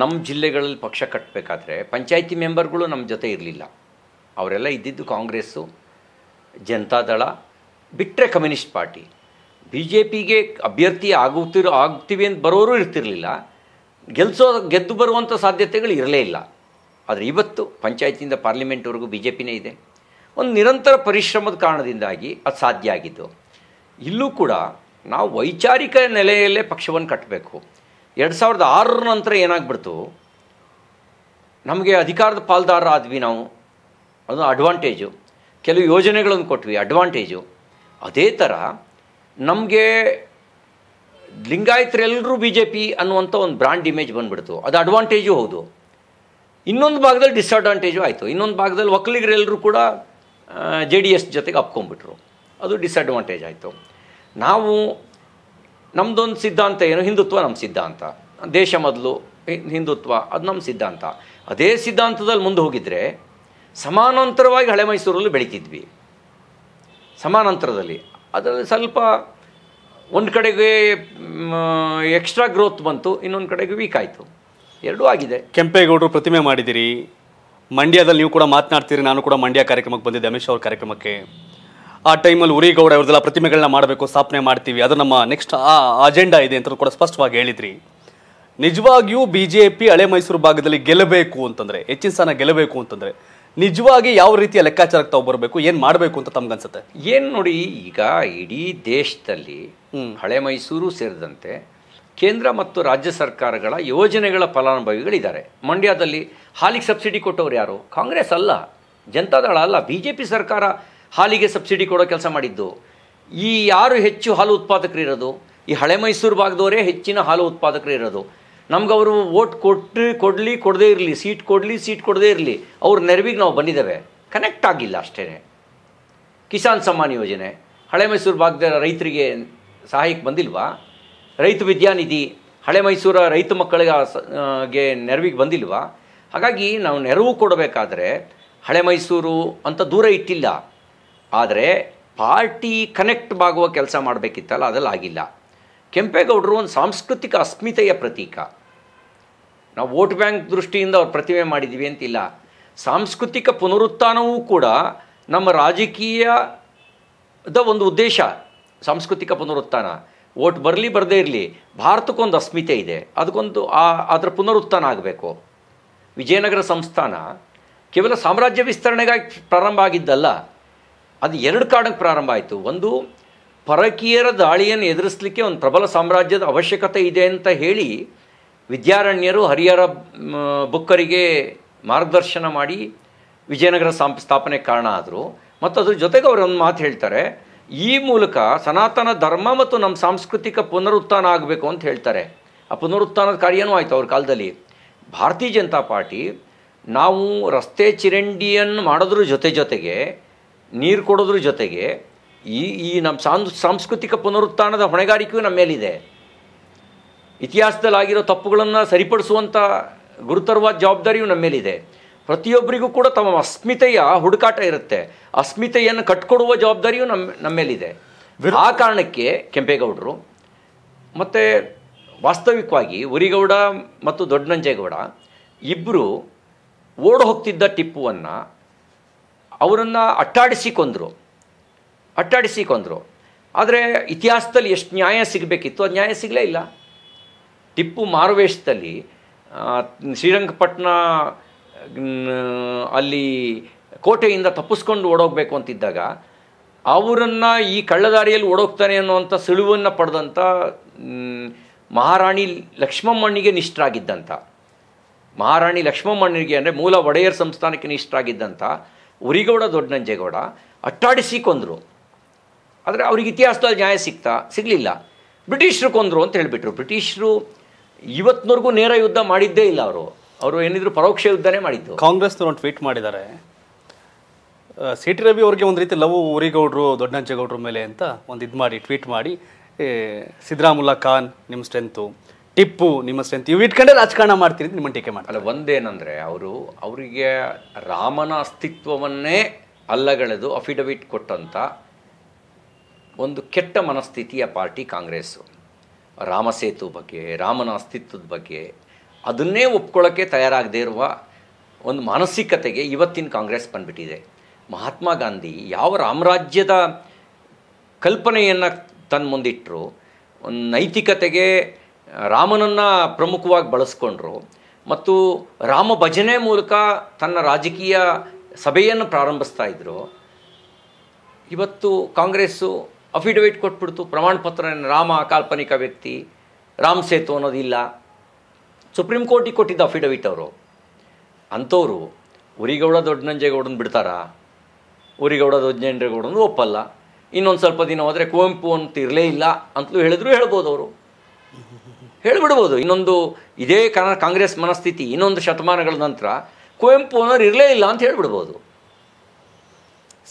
ನಮ್ಮ ಜಿಲ್ಲೆಗಳಲ್ಲಿ ಪಕ್ಷ ಕಟ್ಟಬೇಕಾದ್ರೆ ಪಂಚಾಯಿತಿ ಮೆಂಬರ್ಗಳು ನಮ್ಮ ಜೊತೆ ಇರಲಿಲ್ಲ ಅವರೆಲ್ಲ ಇದ್ದಿದ್ದು ಕಾಂಗ್ರೆಸ್ಸು ಜನತಾದಳ ಬಿಟ್ಟರೆ ಕಮ್ಯುನಿಸ್ಟ್ ಪಾರ್ಟಿ ಬಿ ಜೆ ಪಿಗೆ ಅಭ್ಯರ್ಥಿ ಆಗುತ್ತಿರೋ ಆಗ್ತೀವಿ ಅಂತ ಬರೋರು ಇರ್ತಿರಲಿಲ್ಲ ಗೆಲ್ಸೋ ಗೆದ್ದು ಬರುವಂಥ ಸಾಧ್ಯತೆಗಳು ಇರಲೇ ಇಲ್ಲ ಆದರೆ ಇವತ್ತು ಪಂಚಾಯತಿಯಿಂದ ಪಾರ್ಲಿಮೆಂಟ್ವರೆಗೂ ಬಿ ಜೆ ಪಿನೇ ಇದೆ ಒಂದು ನಿರಂತರ ಪರಿಶ್ರಮದ ಕಾರಣದಿಂದಾಗಿ ಅದು ಸಾಧ್ಯ ಆಗಿದ್ದು ಇಲ್ಲೂ ಕೂಡ ನಾವು ವೈಚಾರಿಕ ನೆಲೆಯಲ್ಲೇ ಪಕ್ಷವನ್ನು ಕಟ್ಟಬೇಕು ಎರಡು ಸಾವಿರದ ಆರರ ನಂತರ ಏನಾಗ್ಬಿಡ್ತು ನಮಗೆ ಅಧಿಕಾರದ ಪಾಲ್ದಾರ ಆದ್ವಿ ನಾವು ಅದು ಅಡ್ವಾಂಟೇಜು ಕೆಲವು ಯೋಜನೆಗಳನ್ನು ಕೊಟ್ವಿ ಅಡ್ವಾಂಟೇಜು ಅದೇ ಥರ ನಮಗೆ ಲಿಂಗಾಯತರೆಲ್ಲರೂ ಬಿ ಜೆ ಪಿ ಅನ್ನುವಂಥ ಒಂದು ಬ್ರ್ಯಾಂಡ್ ಇಮೇಜ್ ಬಂದುಬಿಡ್ತು ಅದು ಅಡ್ವಾಂಟೇಜು ಹೌದು ಇನ್ನೊಂದು ಭಾಗದಲ್ಲಿ ಡಿಸ್ಅಡ್ವಾಂಟೇಜು ಆಯಿತು ಇನ್ನೊಂದು ಭಾಗದಲ್ಲಿ ಒಕ್ಕಲಿಗರೆಲ್ಲರೂ ಕೂಡ ಜೆ ಡಿ ಎಸ್ ಜೊತೆಗೆ ಅಪ್ಕೊಂಬಿಟ್ರು ಅದು ಡಿಸ್ಅಡ್ವಾಂಟೇಜ್ ಆಯಿತು ನಾವು ನಮ್ಮದೊಂದು ಸಿದ್ಧಾಂತ ಏನು ಹಿಂದುತ್ವ ನಮ್ಮ ಸಿದ್ಧಾಂತ ದೇಶ ಮೊದಲು ಹಿಂದುತ್ವ ಅದು ನಮ್ಮ ಸಿದ್ಧಾಂತ ಅದೇ ಸಿದ್ಧಾಂತದಲ್ಲಿ ಮುಂದೆ ಹೋಗಿದ್ದರೆ ಸಮಾನಾಂತರವಾಗಿ ಹಳೆ ಮೈಸೂರಲ್ಲಿ ಬೆಳಿತಿದ್ವಿ ಸಮಾನಾಂತರದಲ್ಲಿ ಅದರಲ್ಲಿ ಸ್ವಲ್ಪ ಒಂದು ಕಡೆಗೆ ಎಕ್ಸ್ಟ್ರಾ ಗ್ರೋತ್ ಬಂತು ಇನ್ನೊಂದು ಕಡೆಗೆ ವೀಕ್ ಆಯಿತು
ಎರಡೂ ಆಗಿದೆ ಕೆಂಪೇಗೌಡರು ಪ್ರತಿಮೆ ಮಾಡಿದಿರಿ ಮಂಡ್ಯದಲ್ಲಿ ನೀವು ಕೂಡ ಮಾತನಾಡ್ತೀರಿ ನಾನು ಕೂಡ ಮಂಡ್ಯ ಕಾರ್ಯಕ್ರಮಕ್ಕೆ ಬಂದಿದ್ದೆ ಅಮಿತ್ ಶಾ ಅವ್ರ ಕಾರ್ಯಕ್ರಮಕ್ಕೆ ಆ ಟೈಮಲ್ಲಿ ಉರಿಗೌಡ ಅವ್ರದೆಲ್ಲ ಪ್ರತಿಮೆಗಳನ್ನ ಮಾಡಬೇಕು ಸ್ಥಾಪನೆ ಮಾಡ್ತೀವಿ ಅದು ನಮ್ಮ ನೆಕ್ಸ್ಟ್ ಆ ಅಜೆಂಡಾ ಇದೆ ಅಂತ ಕೂಡ ಸ್ಪಷ್ಟವಾಗಿ ಹೇಳಿದ್ರಿ ನಿಜವಾಗಿಯೂ ಬಿ ಜೆ ಪಿ ಹಳೆ ಮೈಸೂರು ಭಾಗದಲ್ಲಿ ಗೆಲ್ಲಬೇಕು ಅಂತಂದರೆ ಹೆಚ್ಚಿನ ಸ್ಥಾನ ಗೆಲ್ಲಬೇಕು ಅಂತಂದರೆ ನಿಜವಾಗಿ ಯಾವ
ರೀತಿಯ ಲೆಕ್ಕಾಚಾರಕ್ಕೆ ತಾವು ಬರಬೇಕು ಏನು ಮಾಡಬೇಕು ಅಂತ ತಮ್ಗನ್ಸುತ್ತೆ ಏನು ನೋಡಿ ಈಗ ಇಡೀ ದೇಶದಲ್ಲಿ ಹಳೆ ಮೈಸೂರು ಸೇರಿದಂತೆ ಕೇಂದ್ರ ಮತ್ತು ರಾಜ್ಯ ಸರ್ಕಾರಗಳ ಯೋಜನೆಗಳ ಫಲಾನುಭವಿಗಳಿದ್ದಾರೆ ಮಂಡ್ಯದಲ್ಲಿ ಹಾಲಿಗೆ ಸಬ್ಸಿಡಿ ಕೊಟ್ಟವ್ರು ಯಾರು ಕಾಂಗ್ರೆಸ್ ಅಲ್ಲ ಜನತಾದಳ ಅಲ್ಲ ಬಿ ಜೆ ಪಿ ಸರ್ಕಾರ ಹಾಲಿಗೆ ಸಬ್ಸಿಡಿ ಕೊಡೋ ಕೆಲಸ ಮಾಡಿದ್ದು ಈ ಯಾರು ಹೆಚ್ಚು ಹಾಲು ಉತ್ಪಾದಕರು ಇರೋದು ಈ ಹಳೆ ಮೈಸೂರು ಭಾಗದವರೇ ಹೆಚ್ಚಿನ ಹಾಲು ಉತ್ಪಾದಕರು ಇರೋದು ನಮ್ಗೆ ಅವರು ಓಟ್ ಕೊಟ್ಟು ಕೊಡಲಿ ಕೊಡದೇ ಇರಲಿ ಸೀಟ್ ಕೊಡಲಿ ಸೀಟ್ ಕೊಡದೇ ಇರಲಿ ಅವ್ರ ನೆರವಿಗೆ ನಾವು ಬಂದಿದ್ದೇವೆ ಕನೆಕ್ಟ್ ಆಗಿಲ್ಲ ಅಷ್ಟೇ ಕಿಸಾನ್ ಸಮ್ಮಾನ್ ಯೋಜನೆ ಹಳೆ ಮೈಸೂರು ಭಾಗದ ರೈತರಿಗೆ ಸಹಾಯಕ್ಕೆ ಬಂದಿಲ್ವಾ ರೈತ ವಿದ್ಯಾನಿಧಿ ಹಳೆ ಮೈಸೂರ ರೈತ ಮಕ್ಕಳಿಗೆ ನೆರವಿಗೆ ಬಂದಿಲ್ವಾ ಹಾಗಾಗಿ ನಾವು ನೆರವು ಕೊಡಬೇಕಾದ್ರೆ ಹಳೆ ಮೈಸೂರು ಅಂತ ದೂರ ಇಟ್ಟಿಲ್ಲ ಆದರೆ ಪಾರ್ಟಿ ಕನೆಕ್ಟ್ ಆಗುವ ಕೆಲಸ ಮಾಡಬೇಕಿತ್ತಲ್ಲ ಅದಲ್ಲ ಆಗಿಲ್ಲ ಕೆಂಪೇಗೌಡರು ಒಂದು ಸಾಂಸ್ಕೃತಿಕ ಅಸ್ಮಿತೆಯ ಪ್ರತೀಕ ನಾವು ವೋಟ್ ಬ್ಯಾಂಕ್ ದೃಷ್ಟಿಯಿಂದ ಅವ್ರು ಪ್ರತಿಮೆ ಮಾಡಿದ್ದೀವಿ ಅಂತಿಲ್ಲ ಸಾಂಸ್ಕೃತಿಕ ಪುನರುತ್ಥಾನವೂ ಕೂಡ ನಮ್ಮ ರಾಜಕೀಯದ ಒಂದು ಉದ್ದೇಶ ಸಾಂಸ್ಕೃತಿಕ ಪುನರುತ್ಥಾನ ವೋಟ್ ಬರಲಿ ಬರದೇ ಇರಲಿ ಭಾರತಕ್ಕೊಂದು ಅಸ್ಮಿತೆ ಇದೆ ಅದಕ್ಕೊಂದು ಆ ಅದರ ಪುನರುತ್ಥಾನ ಆಗಬೇಕು ವಿಜಯನಗರ ಸಂಸ್ಥಾನ ಕೇವಲ ಸಾಮ್ರಾಜ್ಯ ವಿಸ್ತರಣೆಗಾಗಿ ಪ್ರಾರಂಭ ಆಗಿದ್ದಲ್ಲ ಅದು ಎರಡು ಕಾರಣಕ್ಕೆ ಪ್ರಾರಂಭ ಆಯಿತು ಒಂದು ಪರಕೀಯರ ದಾಳಿಯನ್ನು ಎದುರಿಸಲಿಕ್ಕೆ ಒಂದು ಪ್ರಬಲ ಸಾಮ್ರಾಜ್ಯದ ಅವಶ್ಯಕತೆ ಇದೆ ಅಂತ ಹೇಳಿ ವಿದ್ಯಾರಣ್ಯರು ಹರಿಹರ ಬುಕ್ಕರಿಗೆ ಮಾರ್ಗದರ್ಶನ ಮಾಡಿ ವಿಜಯನಗರ ಸಾಂ ಸ್ಥಾಪನೆಗೆ ಕಾರಣ ಆದರು ಮತ್ತು ಅದ್ರ ಜೊತೆಗೆ ಅವರು ಒಂದು ಮಾತು ಹೇಳ್ತಾರೆ ಈ ಮೂಲಕ ಸನಾತನ ಧರ್ಮ ಮತ್ತು ನಮ್ಮ ಸಾಂಸ್ಕೃತಿಕ ಪುನರುತ್ಥಾನ ಆಗಬೇಕು ಅಂತ ಹೇಳ್ತಾರೆ ಆ ಪುನರುತ್ಥಾನದ ಕಾರ್ಯನೂ ಆಯಿತು ಅವ್ರ ಕಾಲದಲ್ಲಿ ಭಾರತೀಯ ಜನತಾ ಪಾರ್ಟಿ ನಾವು ರಸ್ತೆ ಚಿರಂಡಿಯನ್ನು ಮಾಡೋದ್ರ ಜೊತೆ ಜೊತೆಗೆ ನೀರು ಕೊಡೋದ್ರ ಜೊತೆಗೆ ಈ ಈ ನಮ್ಮ ಸಾಂ ಸಾಂಸ್ಕೃತಿಕ ಪುನರುತ್ಥಾನದ ಹೊಣೆಗಾರಿಕೆಯೂ ನಮ್ಮ ಮೇಲಿದೆ ಇತಿಹಾಸದಲ್ಲಿ ಆಗಿರೋ ತಪ್ಪುಗಳನ್ನು ಸರಿಪಡಿಸುವಂಥ ಗುರುತರವಾದ ಜವಾಬ್ದಾರಿಯೂ ನಮ್ಮ ಮೇಲಿದೆ ಪ್ರತಿಯೊಬ್ಬರಿಗೂ ಕೂಡ ತಮ್ಮ ಅಸ್ಮಿತೆಯ ಹುಡುಕಾಟ ಇರುತ್ತೆ ಅಸ್ಮಿತೆಯನ್ನು ಕಟ್ಕೊಡುವ ಜವಾಬ್ದಾರಿಯೂ ನಮ್ಮ ನಮ್ಮ ಮೇಲಿದೆ ಆ ಕಾರಣಕ್ಕೆ ಕೆಂಪೇಗೌಡರು ಮತ್ತು ವಾಸ್ತವಿಕವಾಗಿ ಉರಿಗೌಡ ಮತ್ತು ದೊಡ್ಡನಂಜೇಗೌಡ ಇಬ್ಬರು ಓಡ್ ಹೋಗ್ತಿದ್ದ ಟಿಪ್ಪುವನ್ನು ಅವರನ್ನು ಅಟ್ಟಾಡಿಸಿಕೊಂದರು ಅಟ್ಟಾಡಿಸಿಕೊಂದರು ಆದರೆ ಇತಿಹಾಸದಲ್ಲಿ ಎಷ್ಟು ನ್ಯಾಯ ಸಿಗಬೇಕಿತ್ತು ಅದು ನ್ಯಾಯ ಸಿಗಲೇ ಇಲ್ಲ ಟಿಪ್ಪು ಮಾರುವೇಶದಲ್ಲಿ ಶ್ರೀರಂಗಪಟ್ಟಣ ಅಲ್ಲಿ ಕೋಟೆಯಿಂದ ತಪ್ಪಿಸ್ಕೊಂಡು ಓಡೋಗಬೇಕು ಅಂತಿದ್ದಾಗ ಅವರನ್ನು ಈ ಕಳ್ಳದಾರಿಯಲ್ಲಿ ಓಡೋಗ್ತಾನೆ ಅನ್ನುವಂಥ ಸುಳಿವನ್ನು ಪಡೆದಂಥ ಮಹಾರಾಣಿ ಲಕ್ಷ್ಮಮ್ಮಣ್ಣಿಗೆ ನಿಷ್ಠರಾಗಿದ್ದಂಥ ಮಹಾರಾಣಿ ಲಕ್ಷ್ಮಮ್ಮಣ್ಣಿಗೆ ಅಂದರೆ ಮೂಲ ಒಡೆಯರ್ ಸಂಸ್ಥಾನಕ್ಕೆ ನಿಷ್ಠರಾಗಿದ್ದಂಥ ಉರಿಗೌಡ ದೊಡ್ಡನಂಜೇಗೌಡ ಅಟ್ಟಾಡಿಸಿ ಕೊಂದರು ಆದರೆ ಅವ್ರಿಗೆ ಇತಿಹಾಸದಲ್ಲಿ ನ್ಯಾಯ ಸಿಗ್ತಾ ಸಿಗಲಿಲ್ಲ ಬ್ರಿಟಿಷರು ಕೊಂದರು ಅಂತ ಹೇಳಿಬಿಟ್ರು ಬ್ರಿಟಿಷರು ಇವತ್ತಿನವರೆಗೂ ನೇರ ಯುದ್ಧ ಮಾಡಿದ್ದೇ ಇಲ್ಲ ಅವರು ಅವರು ಏನಿದ್ರು ಪರೋಕ್ಷ ಯುದ್ಧನೇ ಮಾಡಿದ್ದು ಕಾಂಗ್ರೆಸ್ನವ್ರು ಒಂದು ಟ್ವೀಟ್ ಮಾಡಿದ್ದಾರೆ
ಸಿ ಟಿ ರವಿ ಅವ್ರಿಗೆ ಒಂದು ರೀತಿ ಲವ್ ಉರಿಗೌಡರು ದೊಡ್ಡನಂಜೇಗೌಡರ ಮೇಲೆ ಅಂತ ಒಂದು ಇದು ಮಾಡಿ ಟ್ವೀಟ್ ಮಾಡಿ ಸಿದ್ದರಾಮುಲ್ಲಾ ಖಾನ್ ನಿಮ್ಮ ಸ್ಟ್ರೆಂತು ಟಿಪ್ಪು ನಿಮ್ಮ ಸ್ಟ್ರೆಂತ್ ಇವು ಇಟ್ಕೊಂಡೆ ರಾಜಕಾರಣ
ಮಾಡ್ತೀರಿ ನಿಮ್ಮ ಟೀಕೆ ಮಾಡಿ ಅಲ್ಲ ಒಂದೇನಂದ್ರೆ ಅವರು ಅವರಿಗೆ ರಾಮನ ಅಸ್ತಿತ್ವವನ್ನೇ ಅಲ್ಲಗಳೆದು ಅಫಿಡವಿಟ್ ಕೊಟ್ಟಂಥ ಒಂದು ಕೆಟ್ಟ ಮನಸ್ಥಿತಿಯ ಪಾರ್ಟಿ ಕಾಂಗ್ರೆಸ್ಸು ರಾಮಸೇತು ಬಗ್ಗೆ ರಾಮನ ಅಸ್ತಿತ್ವದ ಬಗ್ಗೆ ಅದನ್ನೇ ಒಪ್ಕೊಳ್ಳೋಕ್ಕೆ ತಯಾರಾಗದೇ ಇರುವ ಒಂದು ಮಾನಸಿಕತೆಗೆ ಇವತ್ತಿನ ಕಾಂಗ್ರೆಸ್ ಬಂದ್ಬಿಟ್ಟಿದೆ ಮಹಾತ್ಮ ಗಾಂಧಿ ಯಾವ ರಾಮರಾಜ್ಯದ ಕಲ್ಪನೆಯನ್ನು ತನ್ನ ಮುಂದಿಟ್ಟರು ಒಂದು ನೈತಿಕತೆಗೆ ರಾಮನನ್ನು ಪ್ರಮುಖವಾಗಿ ಬಳಸ್ಕೊಂಡ್ರು ಮತ್ತು ರಾಮ ಭಜನೆ ಮೂಲಕ ತನ್ನ ರಾಜಕೀಯ ಸಭೆಯನ್ನು ಪ್ರಾರಂಭಿಸ್ತಾ ಇದ್ದರು ಇವತ್ತು ಕಾಂಗ್ರೆಸ್ಸು ಅಫಿಡವಿಟ್ ಕೊಟ್ಬಿಡ್ತು ಪ್ರಮಾಣ ಪತ್ರ ರಾಮ ಕಾಲ್ಪನಿಕ ವ್ಯಕ್ತಿ ರಾಮ್ ಸೇತು ಅನ್ನೋದಿಲ್ಲ ಸುಪ್ರೀಂ ಕೋರ್ಟಿಗೆ ಕೊಟ್ಟಿದ್ದ ಅಫಿಡವಿಟ್ ಅವರು ಅಂಥವ್ರು ಉರಿಗೌಡ ದೊಡ್ಡನಂಜೇಗೌಡನ ಬಿಡ್ತಾರಾ ಉರಿಗೌಡ ದೊಡ್ಡನಂಜೇಗೌಡನ ಒಪ್ಪಲ್ಲ ಇನ್ನೊಂದು ಸ್ವಲ್ಪ ದಿನ ಹೋದರೆ ಕುವೆಂಪು ಅಂತ ಇರಲೇ ಇಲ್ಲ ಅಂತಲೂ ಹೇಳಿದ್ರು ಹೇಳ್ಬೋದು ಅವರು ಹೇಳಿಬಿಡ್ಬೋದು ಇನ್ನೊಂದು ಇದೇ ಕಾರಣ ಕಾಂಗ್ರೆಸ್ ಮನಸ್ಥಿತಿ ಇನ್ನೊಂದು ಶತಮಾನಗಳ ನಂತರ ಕುವೆಂಪು ಅನ್ನೋರು ಇರಲೇ ಇಲ್ಲ ಅಂತ ಹೇಳಿಬಿಡ್ಬೋದು